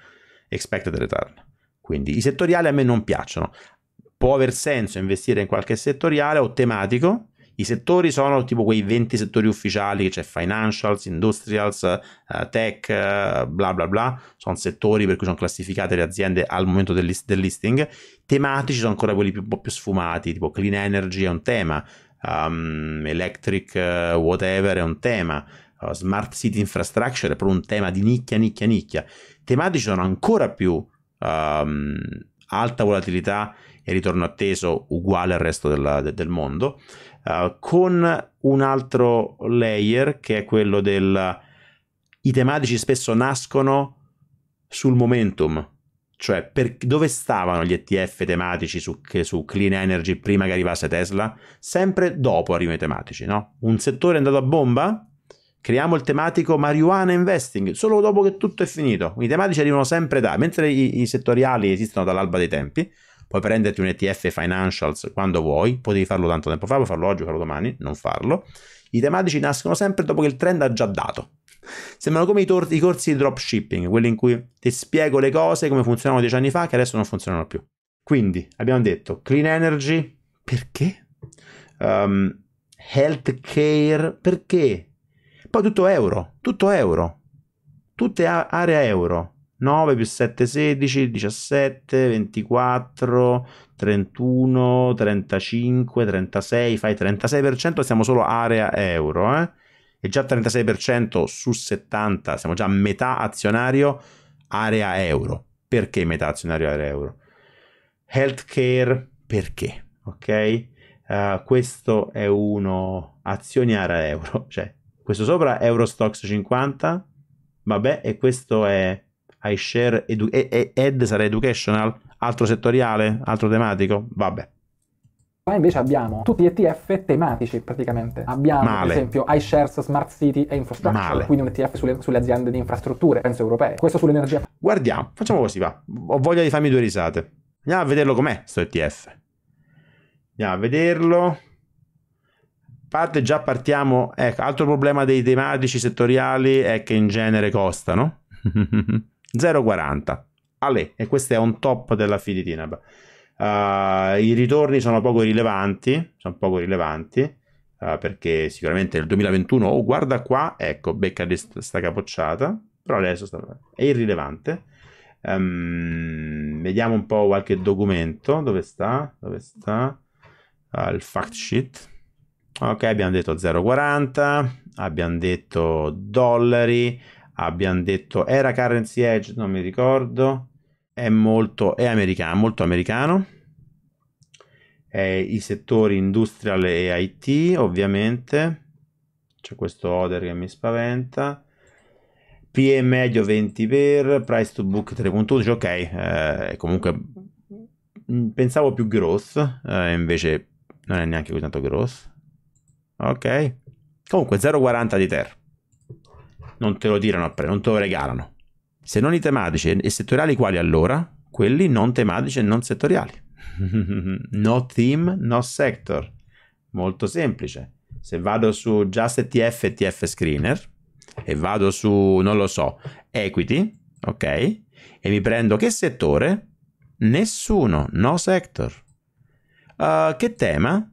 expected return. Quindi i settoriali a me non piacciono. Può aver senso investire in qualche settoriale o tematico, i settori sono tipo quei 20 settori ufficiali, cioè financials, industrials, uh, tech, uh, bla bla bla, sono settori per cui sono classificate le aziende al momento del, list- del listing. Tematici sono ancora quelli più, un po' più sfumati, tipo clean energy è un tema, um, electric uh, whatever è un tema, smart city infrastructure è proprio un tema di nicchia, nicchia, nicchia. Tematici sono ancora più um, alta volatilità e ritorno atteso uguale al resto della, del mondo. Eh, con un altro layer che è quello del... I tematici spesso nascono sul momentum, cioè per, dove stavano gli ETF tematici su, su, Clean Energy prima che arrivasse Tesla? Sempre dopo arrivano i tematici, no? Un settore è andato a bomba, creiamo il tematico marijuana investing, solo dopo che tutto è finito. i tematici arrivano sempre da, mentre i, i settoriali esistono dall'alba dei tempi, puoi prenderti un ETF financials quando vuoi, potevi farlo tanto tempo fa, puoi farlo oggi, farlo domani, non farlo. I tematici nascono sempre dopo che il trend ha già dato. Sembrano come i, tor- i corsi di dropshipping, quelli in cui ti spiego le cose come funzionavano dieci anni fa che adesso non funzionano più. Quindi abbiamo detto clean energy, perché? Um, healthcare, perché? Poi tutto euro, tutto euro, tutte a- area euro. 9 più 7 16, 17, 24, 31, 35, 36, fai 36%, siamo solo area euro, eh? E già 36% su 70, siamo già metà azionario area euro. Perché metà azionario area euro? Healthcare perché? Ok? Uh, questo è uno azioni area euro, cioè questo sopra Eurostox 50, vabbè, e questo è iShare edu- ed, sarà educational, altro settoriale, altro tematico, vabbè. Qua invece abbiamo tutti gli ETF tematici praticamente. Abbiamo Male. per esempio iShares, Smart City e Infrastructure, Male. quindi un ETF sulle, sulle, aziende di infrastrutture, penso europee. Questo sull'energia. Guardiamo, facciamo così va. Ho voglia di farmi due risate. Andiamo a vederlo com'è sto ETF. Andiamo a vederlo. Parte già partiamo, ecco, altro problema dei tematici settoriali è che in genere costano. (laughs) 0,40. Ale, e questo è on top della Filitinab. Uh, ah, I ritorni sono poco rilevanti, sono poco rilevanti, uh, perché sicuramente nel 2021, oh guarda qua, ecco, becca st- sta capocciata, però adesso sta... è irrilevante. Um, vediamo un po' qualche documento, dove sta? Dove sta? Uh, il fact sheet. Ok, abbiamo detto 0,40, abbiamo detto dollari, abbiamo detto era currency edge non mi ricordo è molto è americano molto americano eh, i settori industrial e IT ovviamente c'è questo order che mi spaventa PM medio 20 per price to book 3.11 ok eh, comunque mm, pensavo più gross eh, invece non è neanche così tanto gross ok comunque 0.40 di ter non te lo tirano a prezzo, non te lo regalano. Se non i tematici e settoriali quali allora? Quelli non tematici e non settoriali. (laughs) no theme, no sector. Molto semplice. Se vado su Just ETF e TF Screener e vado su, non lo so, Equity, ok? E mi prendo che settore? Nessuno, no sector. Uh, che tema?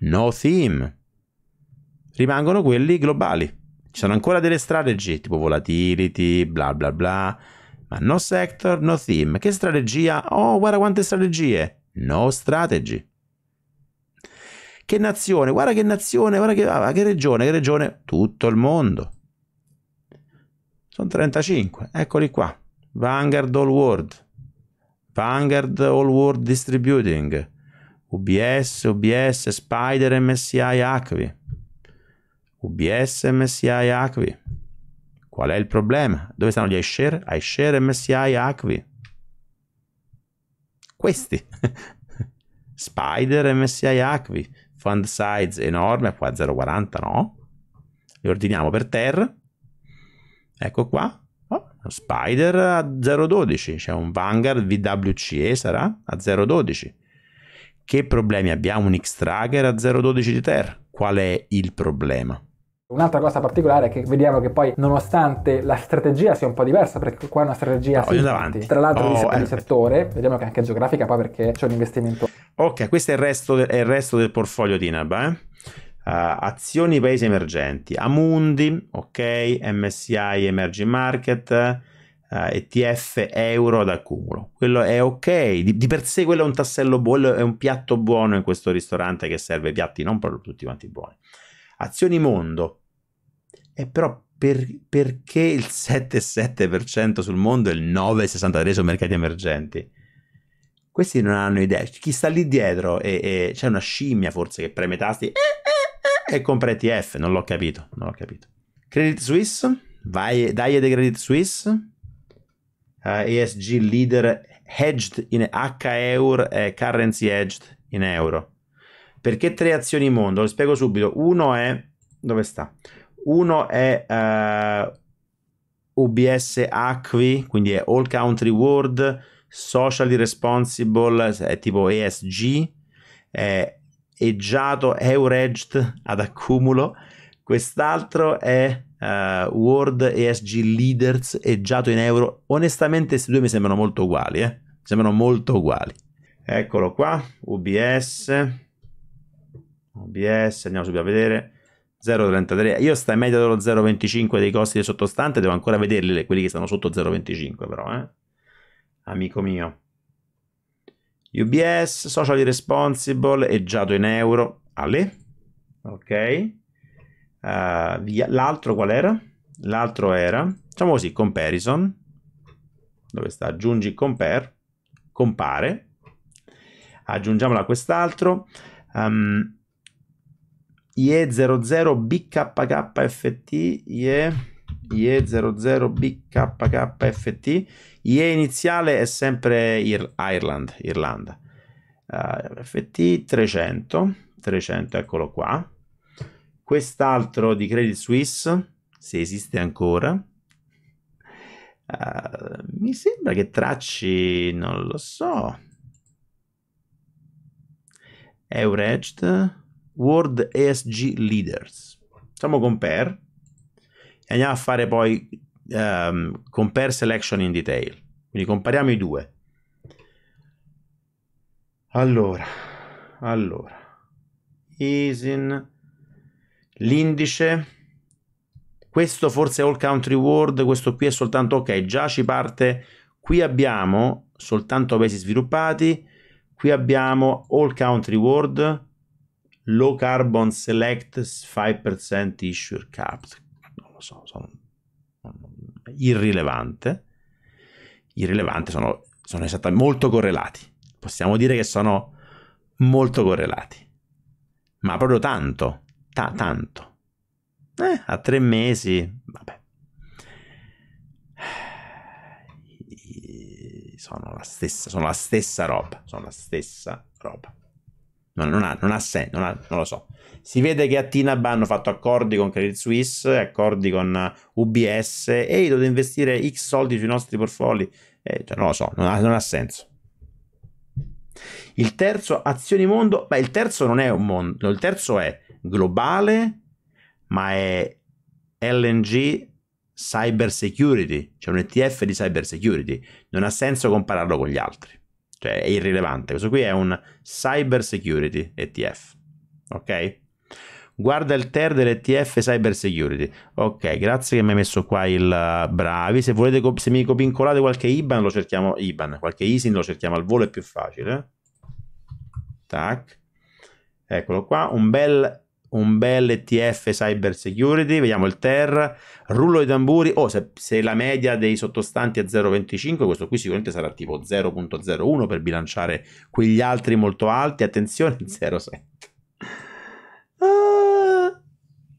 No theme. Rimangono quelli globali. Ci sono ancora delle strategie tipo volatility, bla bla bla, ma no sector, no theme. Che strategia? Oh, guarda quante strategie. No strategy. Che nazione? Guarda che nazione, guarda che, ah, che regione, che regione? Tutto il mondo. Sono 35, eccoli qua. Vanguard All World, Vanguard All World Distributing, UBS, UBS, Spider, MSI, Acvi. UBS MSI ACVI. Qual è il problema? Dove stanno gli iShare? iShare MSI ACVI. Questi. (laughs) Spider MSI ACVI. Fund size enorme, qua 0,40 no? Li ordiniamo per terra. Ecco qua. Oh, Spider a 0,12. C'è un Vanguard VWCE sarà a 0,12. Che problemi abbiamo un X-Tracker a 0,12 di terra? Qual è il problema? Un'altra cosa particolare è che vediamo che poi, nonostante la strategia sia un po' diversa, perché qua è una strategia no, sì, tra l'altro oh, di, eh. settore, vediamo che anche geografica poi perché c'è un investimento. Ok, questo è il resto, del, il resto del portfolio di Inaba, eh? Uh, azioni paesi emergenti, Amundi, ok, MSI Emerging Market, uh, eh, ETF euro ad accumulo. Quello è ok, di, di, per sé quello è un tassello buono, è un piatto buono in questo ristorante che serve piatti non proprio tutti quanti buoni. Azioni Mondo. E però per, perché il 7,7% sul mondo e il 9,63% sui mercati emergenti? Questi non hanno idea. Chi sta lì dietro e, e c'è una scimmia forse che preme tasti eh, eh, eh, e compra ETF. Non l'ho capito, non l'ho capito. Credit Suisse, vai, dai de Credit Suisse, uh, ESG leader hedged in H-Eur e currency hedged in euro. Perché tre azioni mondo? Lo spiego subito. Uno è... Dove sta? Uno è uh, eh, UBS Acqui, quindi è All Country World, Socially Responsible, è tipo ESG, è eggiato, Eureged ad accumulo. Quest'altro è uh, World ESG Leaders, eggiato in euro. Onestamente questi due mi sembrano molto uguali, eh? mi sembrano molto uguali. Eccolo qua, UBS, OBS, andiamo subito a vedere. 0,33. Io sta in media dello 0,25 dei costi del sottostante, devo ancora vederli quelli che stanno sotto 0,25 però, eh? Amico mio. UBS, socially responsible, è già in euro. Ale. Ok. Uh, via. L'altro qual era? L'altro era, diciamo così, comparison. Dove sta? Aggiungi compare. Compare. Aggiungiamola a quest'altro. Um, IE00BKKFT, IE, IE00BKKFT, IE iniziale è sempre Ir Ireland, Irlanda, uh, FT 300, 300, eccolo qua, quest'altro di Credit Suisse, se esiste ancora, uh, mi sembra che tracci, non lo so, Eureged, World ESG Leaders. Facciamo compare e andiamo a fare poi um, ehm, compare selection in detail. Quindi compariamo i due. Allora, allora, Isin, l'indice, questo forse è all country world, questo qui è soltanto ok, già ci parte, qui abbiamo soltanto paesi sviluppati, qui abbiamo all country world, low carbon select 5% issue capped. Non lo so, sono irrilevante. Irrilevante sono, sono esattamente molto correlati. Possiamo dire che sono molto correlati. Ma proprio tanto, ta- tanto. Eh, a tre mesi, vabbè. (sighs) Sono la stessa, sono la stessa roba, sono la stessa roba. No, non ha, non ha senso, non, non, lo so. Si vede che a Tinab hanno fatto accordi con Credit Suisse, accordi con UBS, uh, e devo investire X soldi sui nostri portfolio. Eh, cioè, non lo so, non ha, non ha senso. Il terzo, azioni mondo, beh, il terzo non è un mondo, il terzo è globale, ma è LNG cyber security, cioè un ETF di cyber security. Non ha senso compararlo con gli altri cioè è irrilevante. Questo qui è un Cyber Security ETF, ok? Guarda il TER dell'ETF Cyber Security. Ok, grazie che mi hai messo qua il eh, bravi. Se volete, se mi copincolate qualche IBAN, lo cerchiamo. IBAN, qualche ISIN lo cerchiamo al volo, è più facile. Tac. Eccolo qua, un bel un bel ETF cyber security, vediamo il TER, rullo di tamburi, oh, se, se, la media dei sottostanti è 0,25, questo qui sicuramente sarà tipo 0.01 per bilanciare quegli altri molto alti, attenzione 0,7. (laughs) Ah,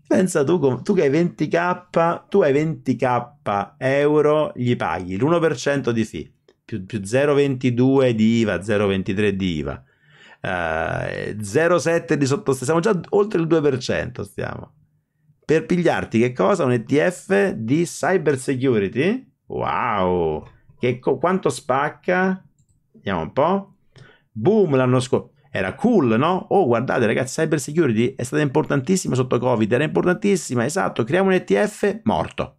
pensa tu, tu che hai 20k, tu hai 20k euro, gli paghi l'1% di fee, più, più 0,22 di IVA, 0,23 di IVA 0,7 eh, di sotto, siamo già oltre il 2%, stiamo. Per pigliarti che cosa? Un ETF di cyber security? Wow! Che co- quanto spacca? Vediamo un po'. Boom l'anno scorso. Era cool, no? Oh, guardate ragazzi, cyber security è stata importantissima sotto Covid, era importantissima, esatto, creiamo un ETF morto.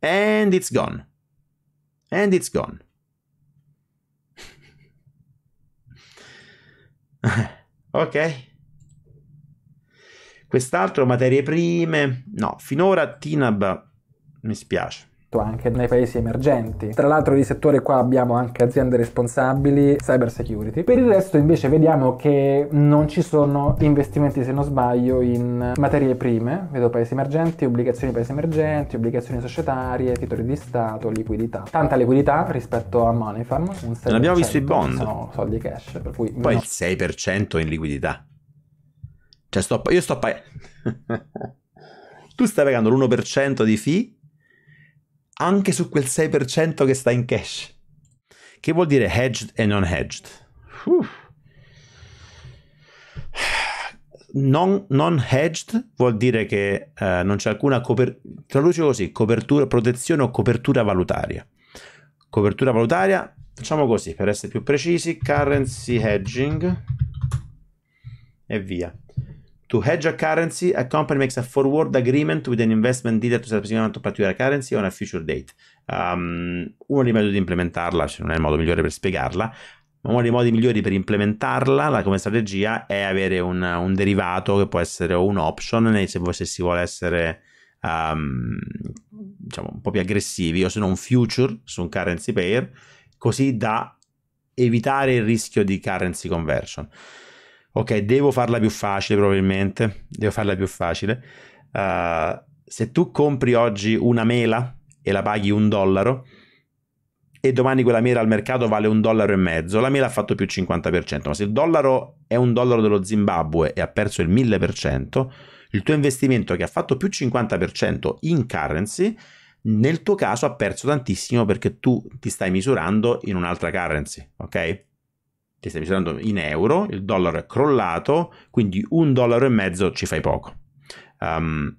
And it's gone. And it's gone. (laughs) ok. Quest'altro, materie prime. No, finora Tinab mi spiace effetto anche nei paesi emergenti. Tra l'altro di settore qua abbiamo anche aziende responsabili, cyber security. Per il resto invece vediamo che non ci sono investimenti se non sbaglio in materie prime, vedo paesi emergenti, obbligazioni paesi emergenti, obbligazioni societarie, titoli di Stato, liquidità. Tanta liquidità rispetto a Moneyfarm, un 6%. Non abbiamo visto i bond. Sono soldi cash, per cui... Poi no. il 6% in liquidità. Cioè sto, io sto pagando... (laughs) tu stai pagando l'1% di fee anche su quel 6% che sta in cash. Che vuol dire hedged e non hedged? Uff. Non, non, hedged vuol dire che eh, non c'è alcuna copertura, traduce così, copertura, protezione o copertura valutaria. Copertura valutaria, facciamo così per essere più precisi, currency hedging e via. To hedge a currency, a company makes a forward agreement with an investment dealer to select a particular currency on a future date. Um, uno dei modi di implementarla, cioè non è il modo migliore per spiegarla, ma uno dei modi migliori per implementarla la, come strategia è avere un, un, derivato che può essere un option se, se si vuole essere um, diciamo un po' più aggressivi o se no un future su un currency pair, così da evitare il rischio di currency conversion ok, devo farla più facile probabilmente, devo farla più facile. Uh, se tu compri oggi una mela e la paghi un dollaro e domani quella mela al mercato vale un dollaro e mezzo, la mela ha fatto più 50%, ma se il dollaro è un dollaro dello Zimbabwe e ha perso il 1000%, il tuo investimento che ha fatto più 50% in currency nel tuo caso ha perso tantissimo perché tu ti stai misurando in un'altra currency, ok? ti stai misurando in euro, il dollaro è crollato, quindi un dollaro e mezzo ci fai poco. Um,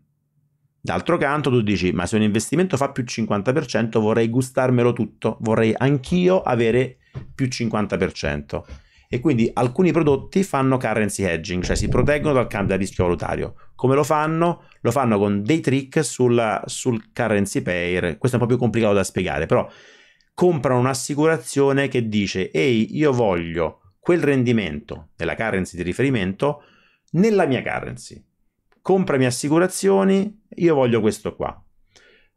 d'altro canto tu dici, ma se un investimento fa più 50% vorrei gustarmelo tutto, vorrei anch'io avere più 50%. E quindi alcuni prodotti fanno currency hedging, cioè si proteggono dal cambio da rischio valutario. Come lo fanno? Lo fanno con dei trick sulla, sul currency pair. Questo è un po' più complicato da spiegare, però comprano un'assicurazione che dice ehi io voglio quel rendimento della currency di riferimento nella mia currency. Comprami assicurazioni, io voglio questo qua.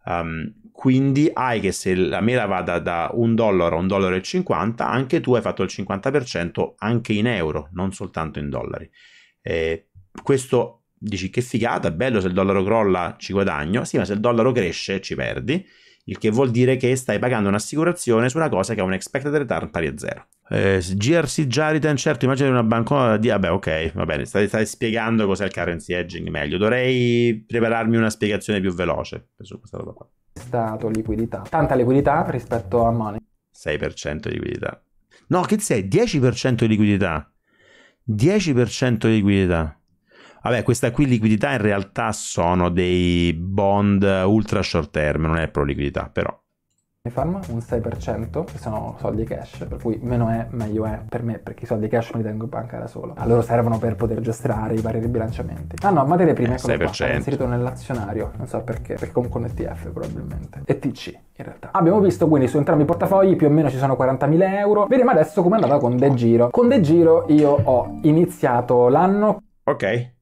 Um, quindi hai che se la mela va da, da 1 dollaro a 1,50 dollaro, e anche tu hai fatto il 50% anche in euro, non soltanto in dollari. Eh, questo dici che figata, bello se il dollaro crolla ci guadagno, sì ma se il dollaro cresce ci perdi il che vuol dire che stai pagando un'assicurazione su una cosa che ha un expected return pari a zero. Eh, GRC Jaritan, certo, immagino una banconota di... Vabbè, ok, va bene, stai, state, spiegando cos'è il currency hedging meglio. Dovrei prepararmi una spiegazione più veloce su questa roba qua. Stato liquidità. Tanta liquidità rispetto a money. 6% di liquidità. No, che sei? 10% di liquidità. 10% di liquidità. Vabbè, questa qui liquidità in realtà sono dei bond ultra short term, non è pro liquidità, però. Mi Farm un 6%, che sono soldi cash, per cui meno è meglio è per me, perché i soldi cash me li tengo in banca da solo. A loro servono per poter gestire i vari ribilanciamenti. Ah no, materie prime eh, 6%. Qua, è inserito nell'azionario, non so perché, perché con un ETF probabilmente. ETC. in realtà. Abbiamo visto quindi su entrambi i portafogli più o meno ci sono 40.000 euro. Vediamo adesso com'è andata con De Giro. Con De Giro io ho iniziato l'anno. Ok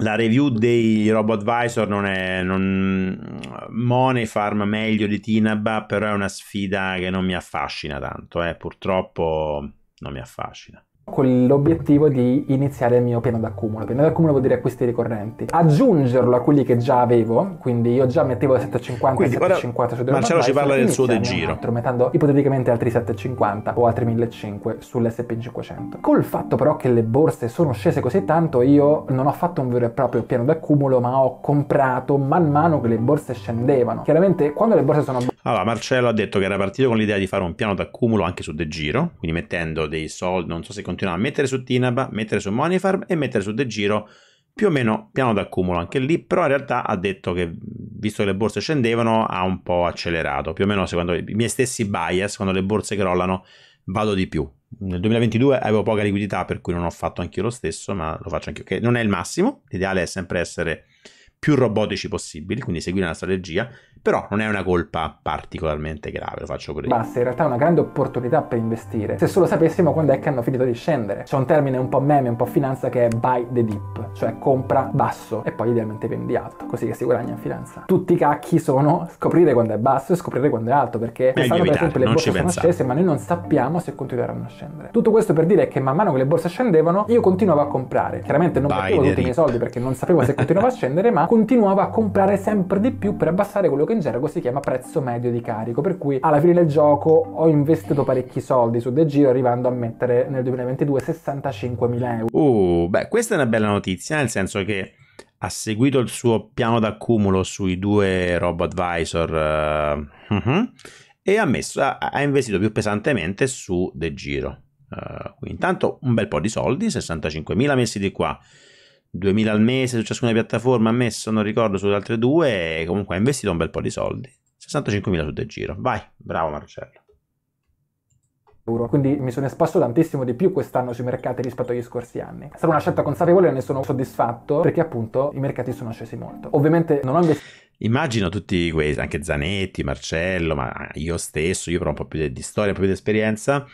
la review dei RoboAdvisor non è non, Monefarm meglio di Tinaba però è una sfida che non mi affascina tanto eh. purtroppo non mi affascina con l'obiettivo di iniziare il mio piano d'accumulo. Piano d'accumulo vuol dire acquisti ricorrenti. Aggiungerlo a quelli che già avevo, quindi io già mettevo 7,50 quindi, 7,50 su Marcello ci parla del suo De Giro. Altro, mettendo ipoteticamente altri 7,50 o altri 1.500 sull'SP500. Col fatto però che le borse sono scese così tanto, io non ho fatto un vero e proprio piano d'accumulo, ma ho comprato man mano che le borse scendevano. Chiaramente quando le borse sono allora, Marcello ha detto che era partito con l'idea di fare un piano d'accumulo anche su De Giro, quindi mettendo dei soldi, non so se continuava a mettere su Tinaba, mettere su Moneyfarm e mettere su De Giro più o meno piano d'accumulo anche lì, però in realtà ha detto che visto che le borse scendevano ha un po' accelerato, più o meno secondo i miei stessi bias, quando le borse crollano vado di più. Nel 2022 avevo poca liquidità per cui non ho fatto anch'io lo stesso, ma lo faccio anch'io, che non è il massimo, l'ideale è sempre essere più robotici possibili, quindi seguire una strategia, però non è una colpa particolarmente grave, lo faccio pure. Basta, in realtà è una grande opportunità per investire, se solo sapessimo quando è che hanno finito di scendere. C'è un termine un po' meme, un po' finanza che è buy the dip, cioè compra basso e poi idealmente vendi alto, così che si guadagna in finanza. Tutti i cacchi sono scoprire quando è basso e scoprire quando è alto, perché Meglio per esempio le borse sono scese, ma noi non sappiamo se continueranno a scendere. Tutto questo per dire che man mano che le borse scendevano, io continuavo a comprare. Chiaramente non buy tutti i miei soldi perché non sapevo se continuava a (laughs) scendere, ma continuavo a comprare sempre di più per abbassare quello che in gergo si chiama prezzo medio di carico, per cui alla fine del gioco ho investito parecchi soldi su De Giro arrivando a mettere nel 2022 65.000 euro. Uh, beh, questa è una bella notizia, nel senso che ha seguito il suo piano d'accumulo sui due RoboAdvisor uh, eh, uh-huh, e ha, messo, ha, ha, investito più pesantemente su De Giro. Uh, quindi intanto un bel po' di soldi, 65.000 messi di qua, 2000 al mese su ciascuna piattaforma ha messo, non ricordo, sulle altre due, comunque ha investito un bel po' di soldi. 65.000 su De Giro. Vai, bravo Marcello. Quindi mi sono esposto tantissimo di più quest'anno sui mercati rispetto agli scorsi anni. È stata una scelta consapevole e ne sono soddisfatto perché appunto i mercati sono scesi molto. Ovviamente non ho investito. Immagino tutti quei, anche Zanetti, Marcello, ma io stesso, io però un po' più di storia, un po' più di esperienza,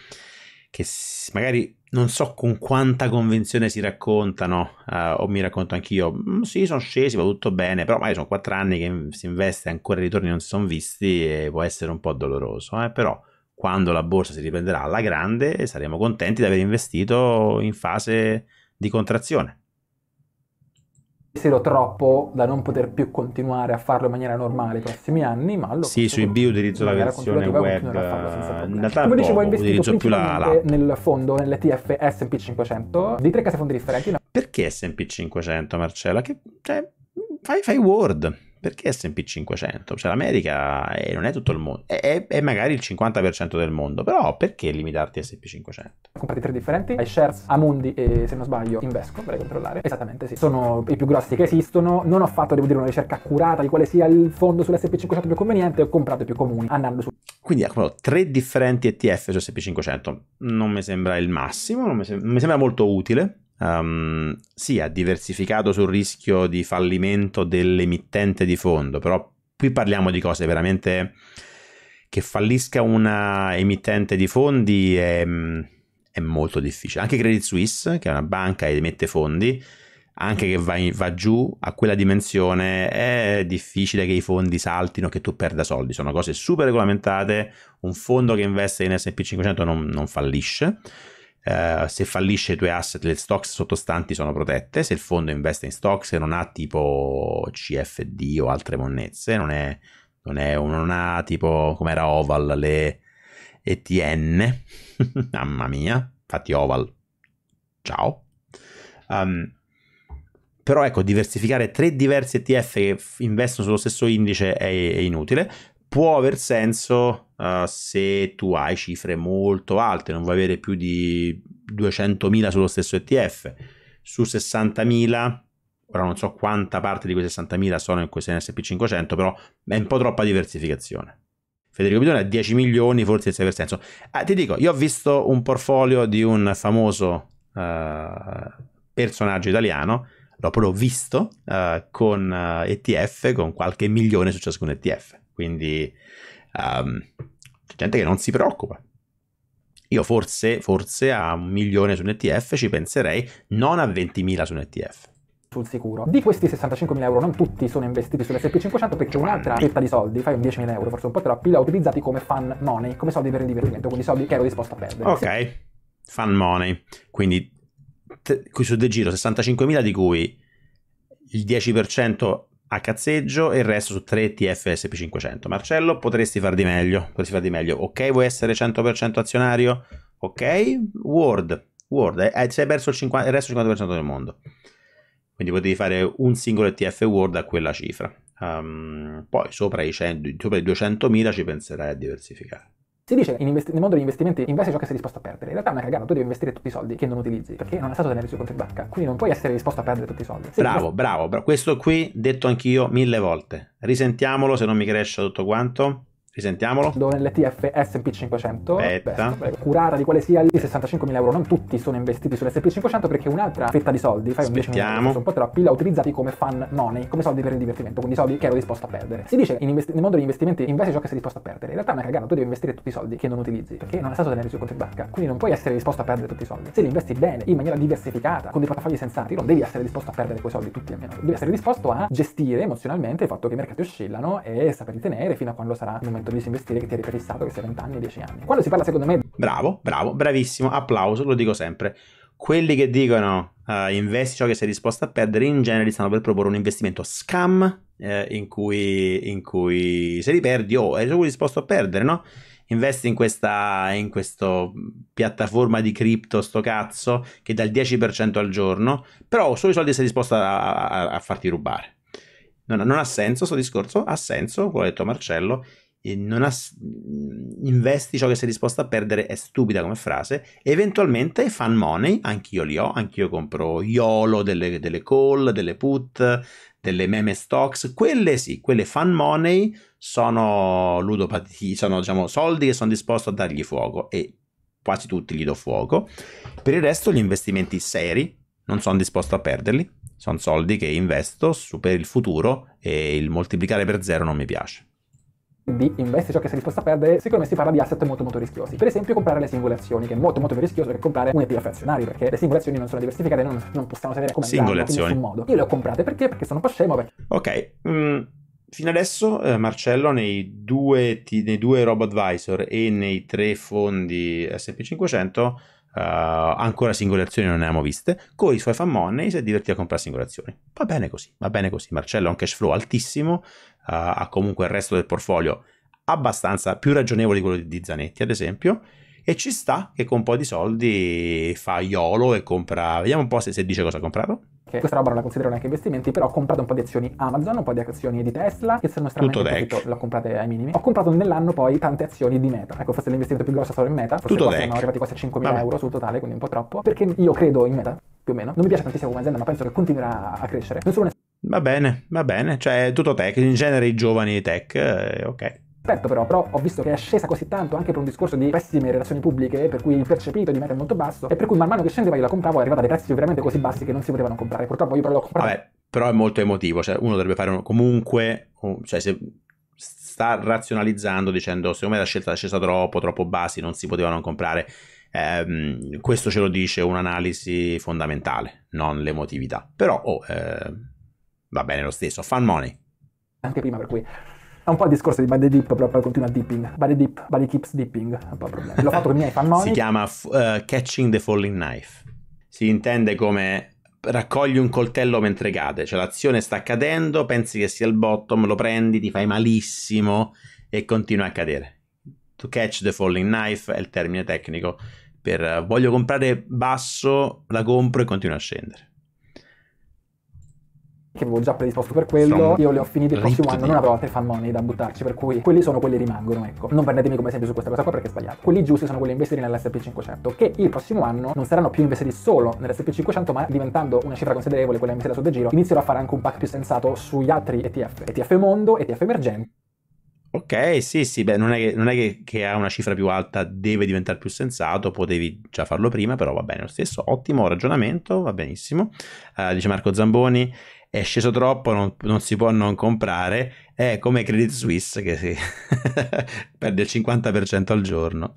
che magari non so con quanta convinzione si raccontano, uh, o mi racconto anch'io, mm, sì, sono scesi, va tutto bene, però mai sono quattro anni che si investe e ancora i ritorni non si sono visti e può essere un po' doloroso, eh? però quando la borsa si riprenderà alla grande saremo contenti di aver investito in fase di contrazione investito troppo da non poter più continuare a farlo in maniera normale i prossimi anni, ma allora Sì, sui B utilizzo la versione web. Eh, in realtà Come boh, dicevo, ho boh, investito più la, la nel fondo, nell'ETF S&P 500 di tre case fondi differenti. Perché S&P 500, Marcella? Che, cioè, fai, fai Word perché S&P 500? Cioè l'America è, non è tutto il mondo, è, è, magari il 50% del mondo, però perché limitarti a S&P 500? Comprati tre differenti, iShares, Amundi e se non sbaglio Invesco, vorrei controllare. Esattamente sì, sono i più grossi che esistono, non ho fatto devo dire una ricerca accurata di quale sia il fondo sull'S&P 500 più conveniente, ho comprato i più comuni andando su... Quindi ecco, tre differenti ETF su S&P 500, non mi sembra il massimo, non mi, sem- non mi sembra molto utile, um, sì, ha diversificato sul rischio di fallimento dell'emittente di fondo, però qui parliamo di cose veramente che fallisca una emittente di fondi è, mm, è molto difficile. Anche Credit Suisse, che è una banca ed emette fondi, anche che va, va, giù a quella dimensione, è difficile che i fondi saltino, che tu perda soldi. Sono cose super regolamentate. Un fondo che investe in SP 500 non, non fallisce. Eh, se fallisce i tuoi asset le stocks sottostanti sono protette, se il fondo investe in stocks e non ha tipo CFD o altre monnezze, non, è, non, è, non ha tipo come era Oval le ETN, (laughs) mamma mia, infatti Oval, ciao. Um, però ecco diversificare tre diversi ETF che investono sullo stesso indice è, è, inutile può aver senso uh, se tu hai cifre molto alte, non vuoi avere più di 200.000 sullo stesso ETF. Su 60.000, ora non so quanta parte di quei 60.000 sono in questo S&P 500, però è un po' troppa diversificazione. Federico Bidone ha 10 milioni forse inizia aver senso. Ah, ti dico, io ho visto un portfolio di un famoso uh, personaggio italiano, l'ho proprio visto uh, con ETF, con qualche milione su ciascun ETF quindi um, c'è gente che non si preoccupa. Io forse, forse a un milione su un ETF ci penserei, non a 20.000 su un ETF sul sicuro. Di questi 65.000 euro non tutti sono investiti sull'SP500 perché c'è un'altra fetta di soldi, fai un 10.000 euro, forse un po' troppi, L'ho utilizzati come fan money, come soldi per il divertimento, quindi soldi che ero disposto a perdere. Ok, sì. fan money, quindi qui su De Giro 65.000 di cui il 10% a cazzeggio e il resto su 3 TFSP 500. Marcello, potresti far di meglio, potresti far di meglio. Ok, vuoi essere 100% azionario? Ok, Word, Word, eh, eh sei perso il, 50, il resto del 50% del mondo. Quindi potevi fare un singolo ETF Word a quella cifra. Um, poi sopra i, 100, sopra i 200.000 ci penserai a diversificare. Si dice in investi- nel mondo degli investimenti investi ciò che sei disposto a perdere. In realtà è una cagata, tu devi investire tutti i soldi che non utilizzi, perché non è stato tenere sui conto in banca, quindi non puoi essere disposto a perdere tutti i soldi. Sei bravo, disposto... bravo, bravo, questo qui detto anch'io mille volte. Risentiamolo se non mi cresce tutto quanto. Risentiamolo. L'ETF SP500. Aspetta. Curata di quale sia lì 65.000 euro. Non tutti sono investiti sull'SP500 perché un'altra fetta di soldi, fai un 10 sono un po' troppi, la utilizzati come fan money, come soldi per il divertimento, quindi soldi che ero disposto a perdere. Si dice invest- nel mondo degli investimenti investi ciò che sei disposto a perdere. In realtà è una cagata, tu devi investire tutti i soldi che non utilizzi perché non è stato tenere sui conti in banca. Quindi non puoi essere disposto a perdere tutti i soldi. Se li investi bene, in maniera diversificata, con dei portafogli sensati, non devi essere disposto a perdere quei soldi tutti almeno. Devi essere disposto a gestire emozionalmente il fatto che i mercati oscillano e saperli tenere fino a quando sarà un momento quanto devi investire che ti eri prefissato, che sia 20 anni, 10 anni. Quando si parla, secondo me... Bravo, bravo, bravissimo, applauso, lo dico sempre. Quelli che dicono uh, investi ciò che sei disposto a perdere, in genere stanno per proporre un investimento scam eh, in, cui, in, cui, se li perdi, oh, sei disposto a perdere, no? investi in questa in piattaforma di cripto sto cazzo che dà il 10% al giorno però solo i soldi sei disposto a, a, a farti rubare non, non, ha senso questo discorso ha senso come ha detto Marcello non ha, mm, investi ciò che sei disposto a perdere è stupida come frase eventualmente fan money anch'io li ho anch'io compro YOLO delle, delle call delle put delle meme stocks quelle sì quelle fan money sono ludopatie sono diciamo soldi che sono disposto a dargli fuoco e quasi tutti gli do fuoco per il resto gli investimenti seri non sono disposto a perderli sono soldi che investo su per il futuro e il moltiplicare per zero non mi piace di investe ciò cioè che sei disposto a perdere, secondo me si parla di asset molto molto rischiosi. Per esempio comprare le singole azioni, che è molto molto più rischioso che comprare un ETF azionario, perché le singole azioni non sono diversificate, non, non possiamo sapere come singole andranno azioni. in nessun modo. Io le ho comprate perché? Perché sono un po' scemo. Perché... Ok, mm, fino adesso eh, Marcello nei due, nei due robo advisor e nei tre fondi SP500 eh, ancora singole azioni non ne abbiamo viste, con i suoi fan money si è divertito a comprare singole azioni. Va bene così, va bene così. Marcello ha un cash flow altissimo, eh, ha comunque il resto del portfolio abbastanza più ragionevole di quello di Zanetti, ad esempio. E ci sta che con un po' di soldi fa Iolo e compra. Vediamo un po' se, se dice cosa ha comprato perché questa roba non la considero neanche investimenti, però ho comprato un po' di azioni Amazon, un po' di azioni di Tesla, che sono stranamente Tutto detto, l'ho comprate ai minimi. Ho comprato nell'anno poi tante azioni di Meta. Ecco, forse l'investimento più grosso è stato in Meta, forse Tutto quasi arrivati quasi a 5.000 euro sul totale, quindi un po' troppo, perché io credo in Meta, più o meno. Non mi piace tantissimo come azienda, ma penso che continuerà a crescere. Non sono Va bene, va bene, cioè tutto tech, in genere i giovani tech, eh, ok rispetto però, però ho visto che è scesa così tanto anche per un discorso di pessime relazioni pubbliche, per cui il percepito di meta è molto basso e per cui man mano che scendeva io la compravo, è arrivata a dei prezzi veramente così bassi che non si potevano comprare. Purtroppo io però l'ho comprata. Vabbè, però è molto emotivo, cioè uno dovrebbe fare un... comunque, cioè se sta razionalizzando dicendo secondo me la scelta è scesa troppo, troppo bassi, non si potevano comprare. Eh, questo ce lo dice un'analisi fondamentale, non l'emotività. Però oh, eh, va bene lo stesso, fan money. Anche prima per cui è un po' il discorso di Buddy Dip, però poi continua dipping. Buddy Dip, Buddy keeps dipping, è un po' il problema. L'ho fatto con i miei fannoni. Si chiama uh, Catching the Falling Knife. Si intende come raccogli un coltello mentre cade, cioè l'azione sta cadendo, pensi che sia il bottom, lo prendi, ti fai malissimo e continua a cadere. To catch the falling knife è il termine tecnico per uh, voglio comprare basso, la compro e continua a scendere che avevo già predisposto per quello, sono io le ho finite il prossimo anno, non avrò altri fan money da buttarci, per cui quelli sono quelli rimangono, ecco. Non prendetemi come esempio su questa cosa qua perché è sbagliato. Quelli giusti sono quelli investiti nell'SP500, che il prossimo anno non saranno più investiti solo nell'SP500, ma diventando una cifra considerevole quella investita su De Giro, inizierò a fare anche un pack più sensato sugli altri ETF, ETF mondo, ETF emergente. Ok, sì, sì, beh, non è, che, non è che, che, ha una cifra più alta deve diventare più sensato, potevi già farlo prima, però va bene lo stesso, ottimo ragionamento, va benissimo. Uh, dice Marco Zamboni, è sceso troppo, non, non si può non comprare è come Credit Suisse che si (laughs) perde il 50% al giorno.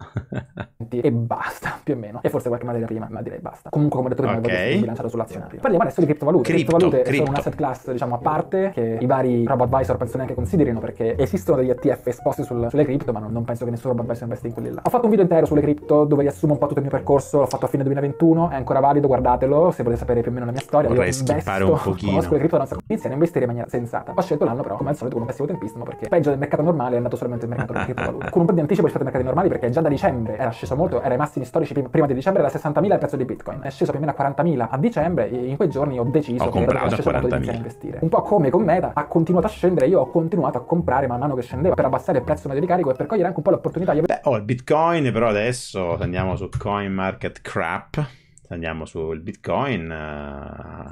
e basta, più o meno. E forse qualche materia prima, ma direi basta. Comunque, come ho detto prima, okay. mi bilanciato sull'azionario. Parliamo adesso di criptovalute. Cripto, criptovalute cripto. sono un asset class, diciamo, a parte che i vari robo-advisor penso neanche considerino perché esistono degli ETF esposti sul, sulle cripto, ma non, non, penso che nessun robo-advisor investi in quelli là. Ho fatto un video intero sulle cripto dove riassumo un po' tutto il mio percorso. L'ho fatto a fine 2021, è ancora valido, guardatelo se volete sapere più o meno la mia storia. Vorrei io investo, un (laughs) pochino. Conosco le cripto da una iniziare a investire in maniera sensata. Ho scelto l'anno però, come al solito, complessivo tempistico, ma perché peggio del mercato normale è andato solamente il mercato del criptovalute. Con un po' di anticipo rispetto ai mercati normali, perché già da dicembre era sceso molto, era ai massimi storici prima di dicembre, era 60.000 il prezzo di Bitcoin, è sceso più o meno a 40.000 a dicembre, e in quei giorni ho deciso ho che era sceso quando iniziare a investire. Un po' come con Meta, ha continuato a scendere, io ho continuato a comprare man mano che scendeva per abbassare il prezzo medio di carico e per cogliere anche un po' l'opportunità. Io... Beh, ho oh, il Bitcoin, però adesso andiamo su Coin Market CoinMarketCrap, andiamo sul Bitcoin...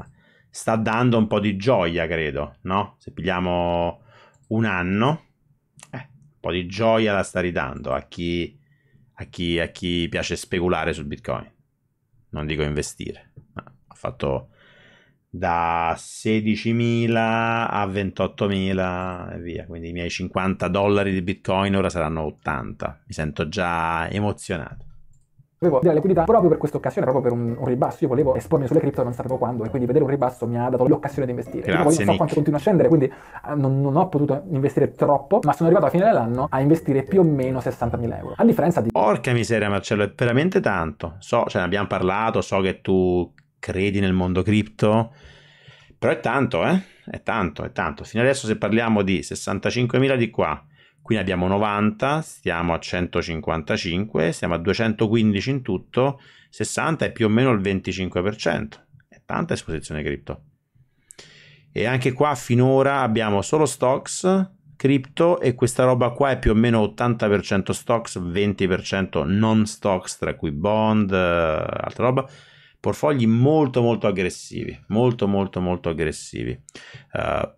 Uh sta dando un po' di gioia, credo, no? Se pigliamo un anno, eh, un po' di gioia la sta ridando a chi, a chi, a chi piace speculare sul Bitcoin. Non dico investire, ma ha fatto da 16.000 a 28.000 e via. Quindi i miei 50 dollari di Bitcoin ora saranno 80. Mi sento già emozionato. Avevo della liquidità proprio per questa occasione, proprio per un, un, ribasso. Io volevo espormi sulle cripto non sapevo quando, e quindi vedere un ribasso mi ha dato l'occasione di investire. Grazie, poi non so Nick. quanto continua a scendere, quindi eh, non, non, ho potuto investire troppo, ma sono arrivato a fine dell'anno a investire più o meno 60.000 euro. A differenza di... Porca miseria Marcello, è veramente tanto. So, ce cioè, ne abbiamo parlato, so che tu credi nel mondo cripto, però è tanto, eh? È tanto, è tanto. Fino adesso se parliamo di 65.000 di qua, quindi abbiamo 90, stiamo a 155, siamo a 215 in tutto, 60 è più o meno il 25%, è tanta esposizione cripto. E anche qua finora abbiamo solo stocks, cripto e questa roba qua è più o meno 80% stocks, 20% non stocks, tra cui bond, eh, altra roba portfogli molto molto aggressivi, molto molto molto aggressivi. Uh,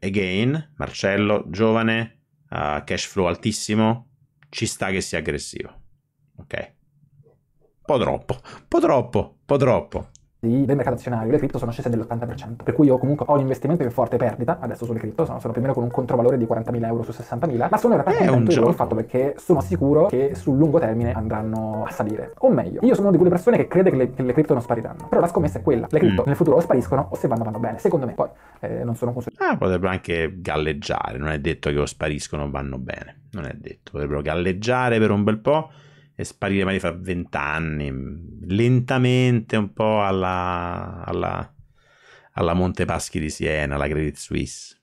again, Marcello, giovane, uh, cash flow altissimo, ci sta che sia aggressivo. Ok. Po' troppo, po' troppo, po' troppo di, del mercato azionario, le cripto sono scese dell'80%, per cui io comunque ho un investimento in forte perdita, adesso sulle cripto sono, sono più o meno con un controvalore di 40.000 euro su 60.000, ma sono in realtà contento di quello fatto perché sono sicuro che sul lungo termine andranno a salire. O meglio, io sono di quelle persone che crede che le, che le cripto non spariranno, però la scommessa è quella, le cripto mm. nel futuro o spariscono o se vanno vanno bene, secondo me poi eh, non sono consulente. Ah, potrebbero anche galleggiare, non è detto che o spariscono o vanno bene, non è detto, potrebbero galleggiare per un bel po' e sparire magari fra vent'anni, mm, lentamente un po' alla, alla, alla Montepaschi di Siena, alla Credit Suisse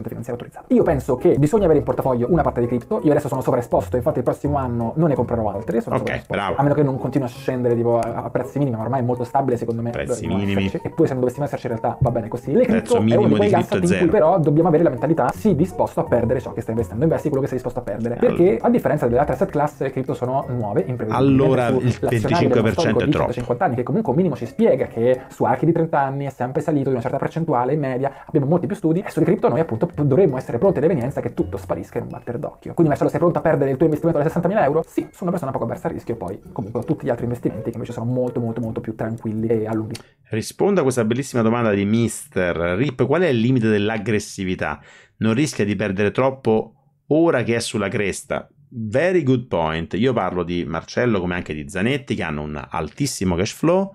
mercato finanziario autorizzata. Io penso che bisogna avere in portafoglio una parte di cripto, io adesso sono sovraesposto, infatti il prossimo anno non ne comprerò altre, sono okay, bravo. a meno che non continui a scendere tipo, a, prezzi minimi, ma ormai è molto stabile secondo me. Prezzi minimi. Esserci. E poi se non dovessimo esserci in realtà va bene così. Le cripto Prezzo è uno di quei asset in cui però dobbiamo avere la mentalità, sì, disposto a perdere ciò che stai investendo, investi quello che sei disposto a perdere, allora. perché a differenza delle altre asset class le cripto sono nuove, imprevedibili. Allora il 25% è troppo. 50 anni, che comunque un minimo ci spiega che su archi di 30 anni è sempre salito di una certa percentuale in media, abbiamo molti più studi e sulle cripto noi appunto momento dovremmo essere pronti ad evenienza che tutto sparisca in un batter d'occhio. Quindi Marcello, sei pronto a perdere il tuo investimento da 60.000 euro? Sì, sono una persona poco avversa a rischio, poi comunque ho tutti gli altri investimenti che invece sono molto molto molto più tranquilli e a lunghi. Rispondo a questa bellissima domanda di Mister Rip, qual è il limite dell'aggressività? Non rischia di perdere troppo ora che è sulla cresta? Very good point. Io parlo di Marcello come anche di Zanetti che hanno un altissimo cash flow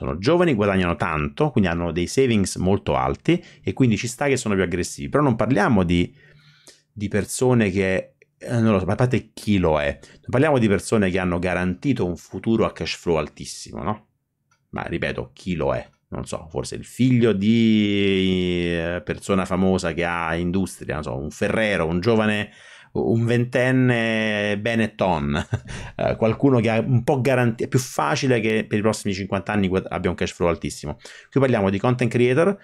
sono giovani, guadagnano tanto, quindi hanno dei savings molto alti e quindi ci sta che sono più aggressivi, però non parliamo di, di persone che eh, non lo so, a parte chi lo è, parliamo di persone che hanno garantito un futuro a cash flow altissimo, no? Ma ripeto, chi lo è? Non so, forse il figlio di eh, persona famosa che ha industria, non so, un ferrero, un giovane un ventenne Benetton, (laughs) eh, qualcuno che ha un po' garantito, è più facile che per i prossimi 50 anni abbia un cash flow altissimo. Qui parliamo di content creator,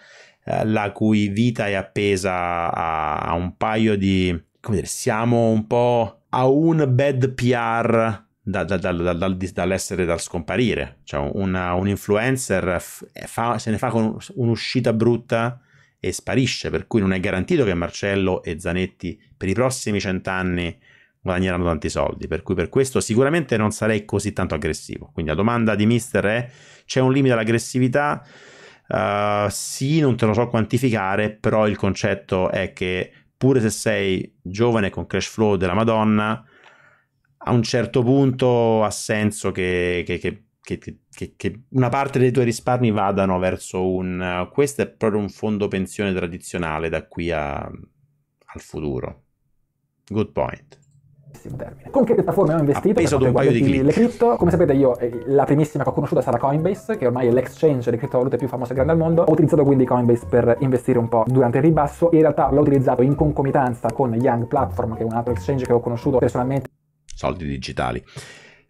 eh, la cui vita è appesa a, a un paio di, come dire, siamo un po' a un bad PR da, da, da, dall'essere, dal scomparire. Cioè una, un influencer fa, se ne fa con un'uscita brutta e sparisce, per cui non è garantito che Marcello e Zanetti per i prossimi cent'anni guadagneranno tanti soldi, per cui per questo sicuramente non sarei così tanto aggressivo. Quindi la domanda di mister è, c'è un limite all'aggressività? Uh, sì, non te lo so quantificare, però il concetto è che pure se sei giovane con cash flow della Madonna, a un certo punto ha senso che, che, che che, che, che, una parte dei tuoi risparmi vadano verso un... questo è proprio un fondo pensione tradizionale da qui a, al futuro. Good point. Con che piattaforme ho investito? un paio di riguarda le cripto, come sapete io eh, la primissima che ho conosciuto sarà Coinbase, che ormai è l'exchange delle criptovalute più famose e grande al mondo. Ho utilizzato quindi Coinbase per investire un po' durante il ribasso in realtà l'ho utilizzato in concomitanza con Young Platform, che è un altro exchange che ho conosciuto personalmente. Soldi digitali.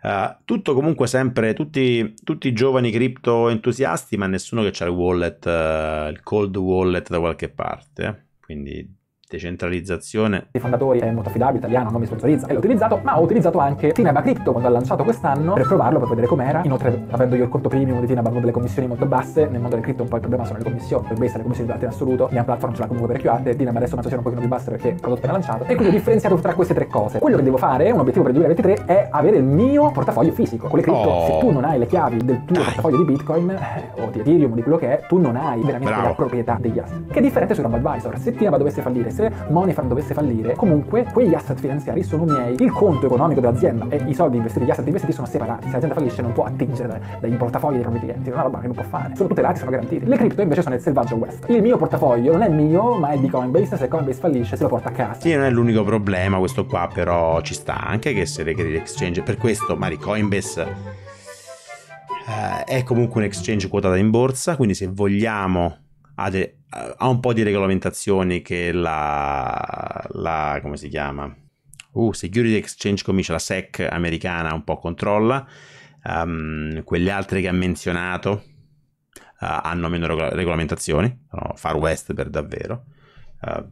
Eh, tutto comunque sempre, tutti, tutti giovani cripto entusiasti, ma nessuno che ha il wallet, uh, il cold wallet da qualche parte. Eh. Quindi decentralizzazione. I fondatori è molto affidabile, italiano, non mi sponsorizza e l'ho utilizzato, ma ho utilizzato anche Tineba Crypto quando ha lanciato quest'anno per provarlo, per vedere com'era. Inoltre, avendo io il conto premium di Tineba, avevo delle commissioni molto basse, nel mondo del cripto un po' il problema sono le commissioni, per ha le commissioni più alte in assoluto, Liam Platform ce l'ha comunque parecchio alte, Tineba adesso una situazione un pochino più bassa perché il prodotto appena lanciato. E quindi ho differenziato tra queste tre cose. Quello che devo fare, un obiettivo per il 2023, è avere il mio portafoglio fisico. Con le cripto, oh. se tu non hai le chiavi del tuo Dai. portafoglio di Bitcoin eh, o di Ethereum, di quello che è, tu non hai veramente Bravo. la proprietà degli asset. Che è differente su Robo Advisor. Se Tineba dovesse fallire, se Moneyfarm dovesse fallire, comunque quegli asset finanziari sono miei, il conto economico dell'azienda e i soldi investiti, gli asset investiti sono separati, se l'azienda fallisce non può attingere dai, portafogli dei propri clienti, è una roba che non può fare, sono tutte tutelati, sono garantiti. Le cripto invece sono il selvaggio west. Il mio portafoglio non è mio, ma è di Coinbase, se Coinbase fallisce se lo porta a casa. Sì, non è l'unico problema questo qua, però ci sta anche che se regoli l'exchange, per questo Mari Coinbase... Eh, è comunque un exchange quotata in borsa, quindi se vogliamo ha, de, ha un po' di regolamentazioni che la, la come si chiama? Uh, Security Exchange Commission, la SEC americana un po' controlla, um, quelle altre che ha menzionato uh, hanno meno regol- regolamentazioni, sono far west per davvero, uh,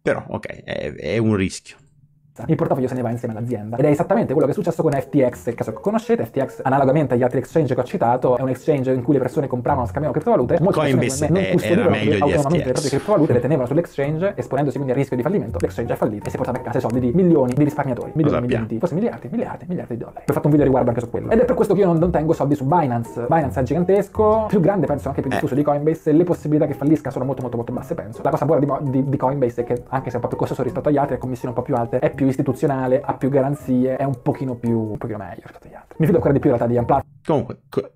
però ok, è, è un rischio scritta. Il portafoglio se ne va insieme all'azienda. Ed è esattamente quello che è successo con FTX, il caso che conoscete. FTX, analogamente agli altri exchange che ho citato, è un exchange in cui le persone compravano, e scambiavano criptovalute. Molte Coinbase persone non eh, custodivano autonomamente le proprie criptovalute, le tenevano sull'exchange, esponendosi quindi al rischio di fallimento. L'exchange è fallito e si è portato a casa i soldi di milioni di risparmiatori. Milioni, milioni di, forse miliardi, miliardi, miliardi di dollari. Ho fatto un video riguardo anche su quello. Ed è per questo che io non, tengo soldi su Binance. Binance è gigantesco, più grande penso anche più diffuso eh. di Coinbase. Le possibilità che fallisca sono molto molto molto basse penso. La cosa buona di, di, di Coinbase è che anche se è un po' più costoso rispetto agli altri, la commissioni un po' più alte, è più più istituzionale, ha più garanzie, è un pochino più, un pochino meglio rispetto agli altri. Mi fido ancora di più in realtà di Unplugged. Comunque, co-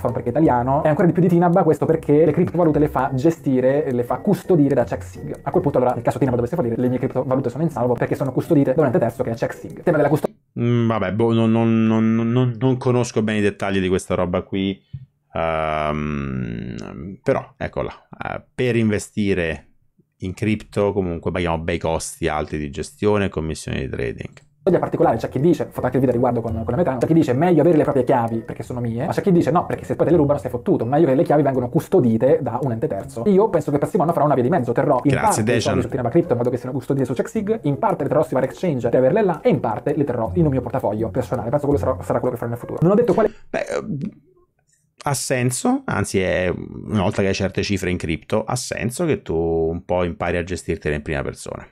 perché è italiano, e ancora di più di Tinab, questo perché le criptovalute le fa gestire, le fa custodire da CheckSig. A quel punto allora, nel caso Tinab dovesse fallire, le mie criptovalute sono in salvo perché sono custodite da un ente terzo che è CheckSig. Tema della custodia... Mm, vabbè, boh, non, non, non, non, conosco bene i dettagli di questa roba qui, um, però eccola, uh, per investire in cripto comunque paghiamo bei costi alti di gestione e commissioni di trading voglia particolare, c'è chi dice, ho fatto anche il video riguardo con, con la metà, c'è chi dice meglio avere le proprie chiavi perché sono mie, ma c'è chi dice no, perché se poi te le rubano stai fottuto, meglio che le chiavi vengano custodite da un ente terzo. Io penso che prossimo anno farò una via di mezzo, terrò in Grazie, parte Dejan. le crypto in modo che siano custodite su CheckSig, in parte le terrò su vari exchange per averle là e in parte le terrò in un mio portafoglio personale, penso che quello sarà, sarà quello che farò nel futuro. Non ho detto quale... Beh, ha senso, anzi è, una volta che hai certe cifre in cripto, ha senso che tu un po' impari a gestirtele in prima persona,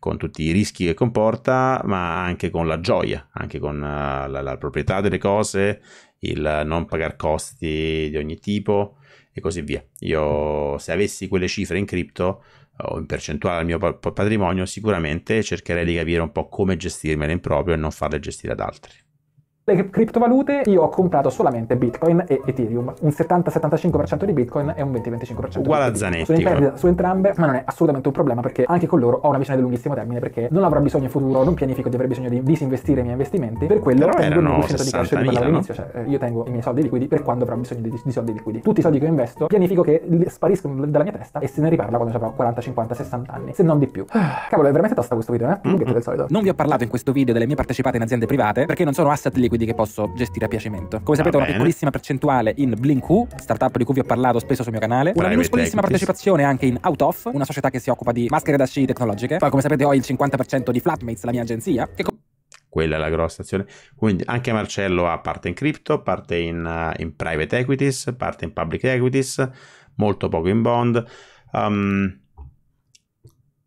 con tutti i rischi che comporta, ma anche con la gioia, anche con eh, la, la proprietà delle cose, il non pagare costi di ogni tipo e così via. Io se avessi quelle cifre in cripto eh, o in percentuale al mio patrimonio, sicuramente cercherei di capire un po' come gestirmele in proprio e non farle gestire ad altri le criptovalute io ho comprato solamente Bitcoin e Ethereum, un 70-75% di Bitcoin e un 20-25% Uguale di Ethereum. Zanetti. Sono in perdita su entrambe, ma non è assolutamente un problema perché anche con loro ho una visione di lunghissimo termine perché non avrò bisogno in futuro, non pianifico di aver bisogno di disinvestire i miei investimenti, per quello Però tengo il 1% di cash di all'inizio, no? cioè eh, io tengo i miei soldi liquidi per quando avrò bisogno di, di, soldi liquidi. Tutti i soldi che investo pianifico che spariscono dalla mia testa e se ne riparla quando avrò 40, 50, 60 anni, se non di più. Ah. Cavolo, è veramente tosta questo video, eh? Mm-hmm. Del solito. Non vi ho parlato in questo video delle mie partecipate in aziende private perché non sono asset liquidi quindi che posso gestire a piacimento. Come sapete, ho una piccolissima percentuale in Blink Who, startup di cui vi ho parlato spesso sul mio canale, una minuscolissima partecipazione anche in Outoff, una società che si occupa di maschere da sci tecnologiche. Poi, come sapete, ho il 50% di Flatmates, la mia agenzia, che quella è la grossa azione. Quindi anche Marcello ha parte in crypto, parte in, eh, in, private equities, parte in public equities, molto poco in bond. Um,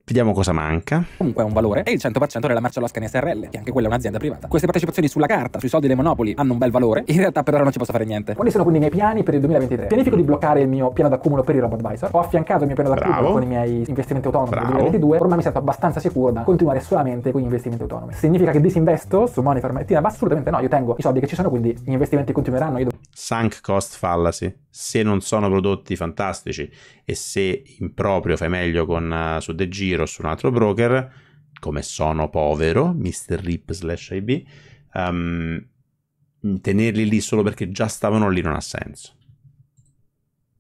Vediamo cosa manca. Comunque è un valore E il 100% della Marcialascan SRL, che anche quella è un'azienda privata. Queste partecipazioni sulla carta, sui soldi dei monopoli, hanno un bel valore. In realtà per ora non ci posso fare niente. Quali sono quindi i miei piani per il 2023? Pianifico di bloccare il mio piano d'accumulo per il RoboAdvisor. Ho affiancato il mio piano d'accumulo Bravo. con i miei investimenti autonomi Bravo. del 2022. Ormai mi sento abbastanza sicuro da continuare solamente con gli investimenti autonomi. Significa che disinvesto su Money Farm e Tina? Assolutamente no, io tengo i soldi che ci sono, quindi gli investimenti continueranno. Io do- Sunk cost fallacy se non sono prodotti fantastici e se in proprio fai meglio con, eh, su De Giro o su un altro broker, come sono povero, Mr. Rip slash IB, um, ehm, tenerli lì solo perché già stavano lì non ha senso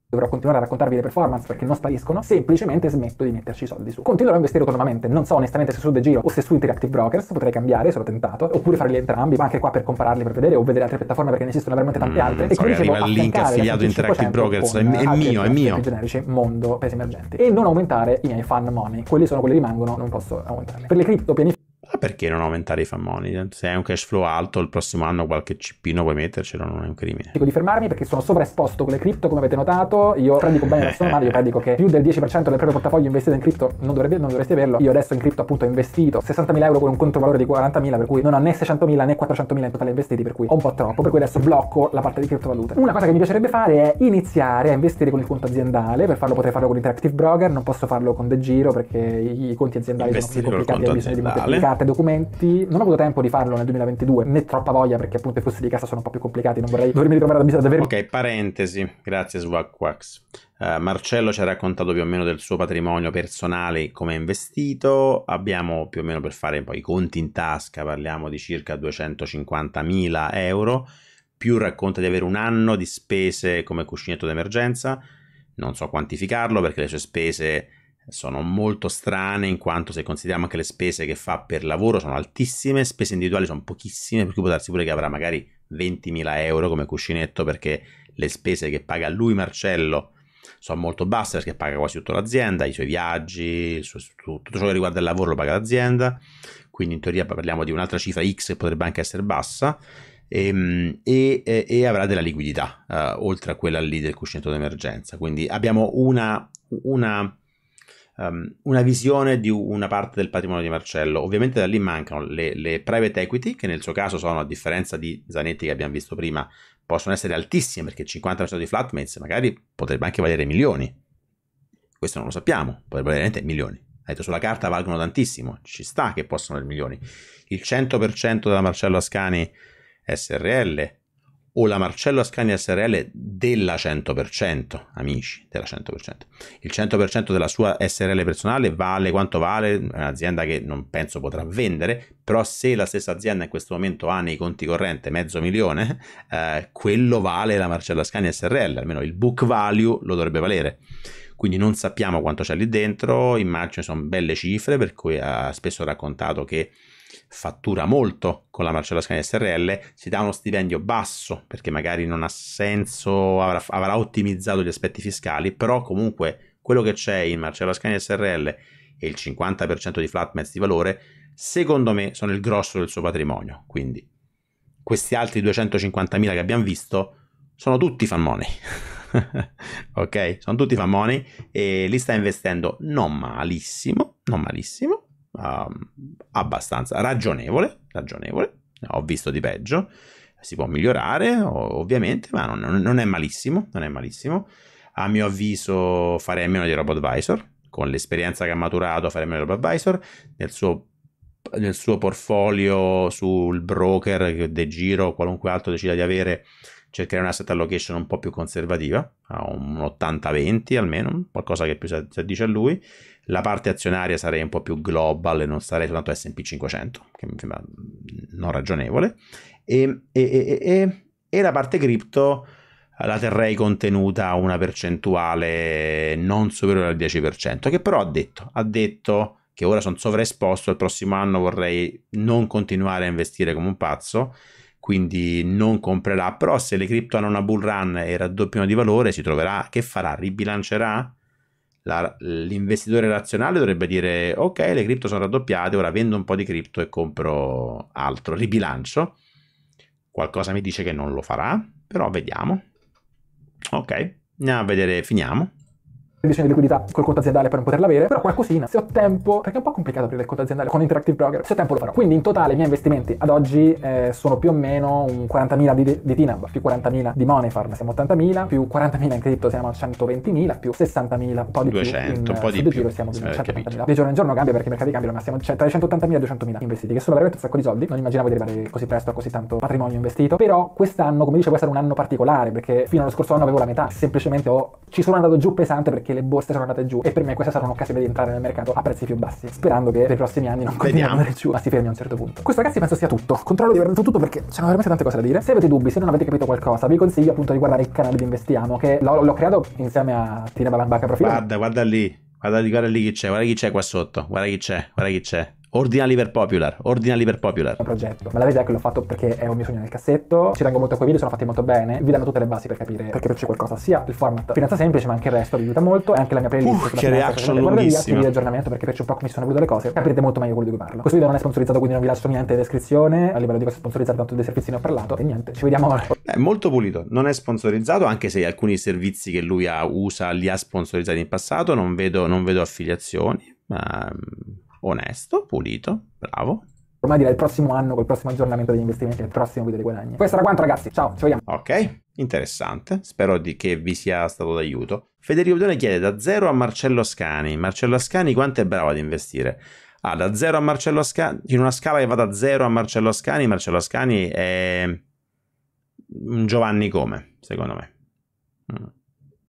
dovrò continuare a raccontarvi le performance perché non spariscono, semplicemente smetto di metterci i soldi su. Continuerò a investire autonomamente, non so onestamente se su De Giro o se su Interactive Brokers, potrei cambiare, sono tentato, oppure farli entrambi, ma anche qua per compararli, per vedere o vedere altre piattaforme perché ne esistono veramente tante mm, altre. Mm, e quindi arriva il link affiliato Interactive Brokers, è, è mio, è mio. generici, mondo, paesi emergenti. E non aumentare i miei fan money, quelli sono quelli rimangono, non posso aumentarli. Per le cripto pianificate ma ah, perché non aumentare i fan money? Se hai un cash flow alto, il prossimo anno qualche cipino puoi mettercelo, non è un crimine. Dico di fermarmi perché sono sovraesposto con le cripto, come avete notato. Io predico bene male, io predico che più del 10% del proprio portafoglio investito in cripto non, dovrebbe, non dovreste averlo. Io adesso in cripto appunto ho investito 60.000 euro con un controvalore di 40.000, per cui non ho né 600.000 né 400.000 in totale investiti, per cui ho un po' troppo, per cui adesso blocco la parte di criptovalute. Una cosa che mi piacerebbe fare è iniziare a investire con il conto aziendale, per farlo potrei farlo con Interactive Broker, non posso farlo con De Giro perché i conti aziendali investire sono così complicati e ho bisogno aziendale. di moltiplicare carta e documenti. Non ho avuto tempo di farlo nel 2022, né troppa voglia perché appunto i flussi di casa sono un po' più complicati, non vorrei dovermi ritrovare ad davvero. Ok, parentesi, grazie Swagquax. Uh, eh, Marcello ci ha raccontato più o meno del suo patrimonio personale, come è investito, abbiamo più o meno per fare poi i conti in tasca, parliamo di circa 250.000 euro, più racconta di avere un anno di spese come cuscinetto d'emergenza, non so quantificarlo perché le sue spese sono molto strane in quanto se consideriamo anche le spese che fa per lavoro sono altissime, spese individuali sono pochissime, per cui può darsi pure che avrà magari 20.000 euro come cuscinetto perché le spese che paga lui Marcello sono molto basse perché paga quasi tutta l'azienda, i suoi viaggi, tutto ciò che riguarda il lavoro lo paga l'azienda, quindi in teoria parliamo di un'altra cifra X che potrebbe anche essere bassa. Ehm, e, e, e, avrà della liquidità eh, oltre a quella lì del cuscinetto d'emergenza. Quindi abbiamo una, una, um, una visione di una parte del patrimonio di Marcello. Ovviamente da lì mancano le, le private equity, che nel suo caso sono, a differenza di Zanetti che abbiamo visto prima, possono essere altissime perché 50% di flatmates magari potrebbe anche valere milioni. Questo non lo sappiamo, potrebbe valere veramente milioni. Ha detto sulla carta valgono tantissimo, ci sta che possono valere milioni. Il 100% della Marcello Ascani SRL o la Marcello Ascani SRL della 100%, amici, della 100%. Il 100% della sua SRL personale vale quanto vale, è un'azienda che non penso potrà vendere, però se la stessa azienda in questo momento ha nei conti corrente mezzo milione, eh, quello vale la Marcello Ascani SRL, almeno il book value lo dovrebbe valere quindi non sappiamo quanto c'è lì dentro, immagino sono belle cifre per cui ha spesso raccontato che fattura molto con la Marcella Scania SRL, si dà uno stipendio basso perché magari non ha senso, avrà, avrà ottimizzato gli aspetti fiscali, però comunque quello che c'è in Marcella Scania SRL e il 50% di flatmates di valore, secondo me sono il grosso del suo patrimonio. Quindi questi altri 250.000 che abbiamo visto sono tutti fan money. (laughs) ok? Sono tutti fan money e li sta investendo non malissimo, non malissimo, um, abbastanza ragionevole, ragionevole, ho visto di peggio, si può migliorare ovviamente, ma non, non, è malissimo, non è malissimo. A mio avviso farei meno di RoboAdvisor, con l'esperienza che ha maturato farei meno di RoboAdvisor, nel suo, nel suo portfolio sul broker De Giro o qualunque altro decida di avere cercherei set allocation un po' più conservativa, un 80-20 almeno, qualcosa che più si addice a lui, la parte azionaria sarei un po' più global e non sarei soltanto SP 500, che mi sembra non ragionevole. E, e, e, e la parte cripto la terrei contenuta a una percentuale non superiore al 10%, che però ha detto, ha detto che ora sono sovraesposto, il prossimo anno vorrei non continuare a investire come un pazzo, quindi non comprerà, però se le cripto hanno una bull run e raddoppiano di valore si troverà, che farà? Ribilancerà? La, l'investitore razionale dovrebbe dire ok le cripto sono raddoppiate ora vendo un po' di cripto e compro altro ribilancio qualcosa mi dice che non lo farà però vediamo ok andiamo a vedere finiamo bisogno di liquidità col conto aziendale per non poterla avere, però qualcosina, se ho tempo, perché è un po' complicato aprire il conto aziendale con Interactive Broker, se ho tempo lo farò. Quindi in totale i miei investimenti ad oggi eh, sono più o meno un 40.000 di, di Tinab, più 40.000 di Moneyfarm, siamo 80.000, più 40.000 in cripto siamo a 120.000, più 60.000, un po' di 200, più in, un po' di più, giro siamo più, 170.000. Di giorno in giorno cambia perché i mercati cambiano, ma siamo tra i 180.000 e i 200.000 investiti, che sono veramente un sacco di soldi, non immaginavo di arrivare così presto a così tanto patrimonio investito, però quest'anno, come dice, può essere un anno particolare, perché fino allo scorso anno avevo la metà, semplicemente ho, ci sono andato giù pesante perché le borse sono andate giù e per me questa sarà un'occasione di entrare nel mercato a prezzi più bassi, sperando che per i prossimi anni non continuino ad andare giù, ma si fermi a un certo punto. Questo ragazzi penso sia tutto, controllo di aver detto tutto perché c'erano veramente tante cose da dire. Se avete dubbi, se non avete capito qualcosa, vi consiglio appunto di guardare il canale di Investiamo che l'ho, l'ho creato insieme a Tina Balambacca Profilo. Guarda, guarda lì, guarda, guarda lì chi c'è, guarda chi c'è qua sotto, guarda chi c'è, guarda chi c'è. Ordinali per Popular, Ordinali per Popular. Un progetto, ma la verità è che l'ho fatto perché è un mio sogno nel cassetto, ci tengo molto a quei video, sono fatti molto bene, vi danno tutte le basi per capire perché c'è qualcosa, sia il format finanza semplice, ma anche il resto vi aiuta molto, e anche la mia playlist Uff, che reaction lunghissima. Via, aggiornamento perché piace un po' come sono evolute le cose, capirete molto meglio quello di cui parlo. Questo video non è sponsorizzato, quindi non vi lascio niente in descrizione, a livello di questo sponsorizzato tanto dei servizi ne ho parlato, e niente, ci vediamo. È molto pulito, non è sponsorizzato, anche se alcuni servizi che lui ha, usa, li ha sponsorizzati in passato, non vedo, non vedo affiliazioni, ma... Mm, onesto, pulito, bravo. Ormai direi il prossimo anno, col prossimo aggiornamento degli investimenti, il prossimo video dei guadagni. Questo era quanto ragazzi, ciao, ci vediamo. Ok, interessante, spero di che vi sia stato d'aiuto. Federico Bedone chiede da zero a Marcello Scani. Marcello Scani, quanto è bravo ad investire? Ah, da zero a Marcello Scani. in una scala che va da zero a Marcello Scani, Marcello Scani è un Giovanni come, secondo me. Mm.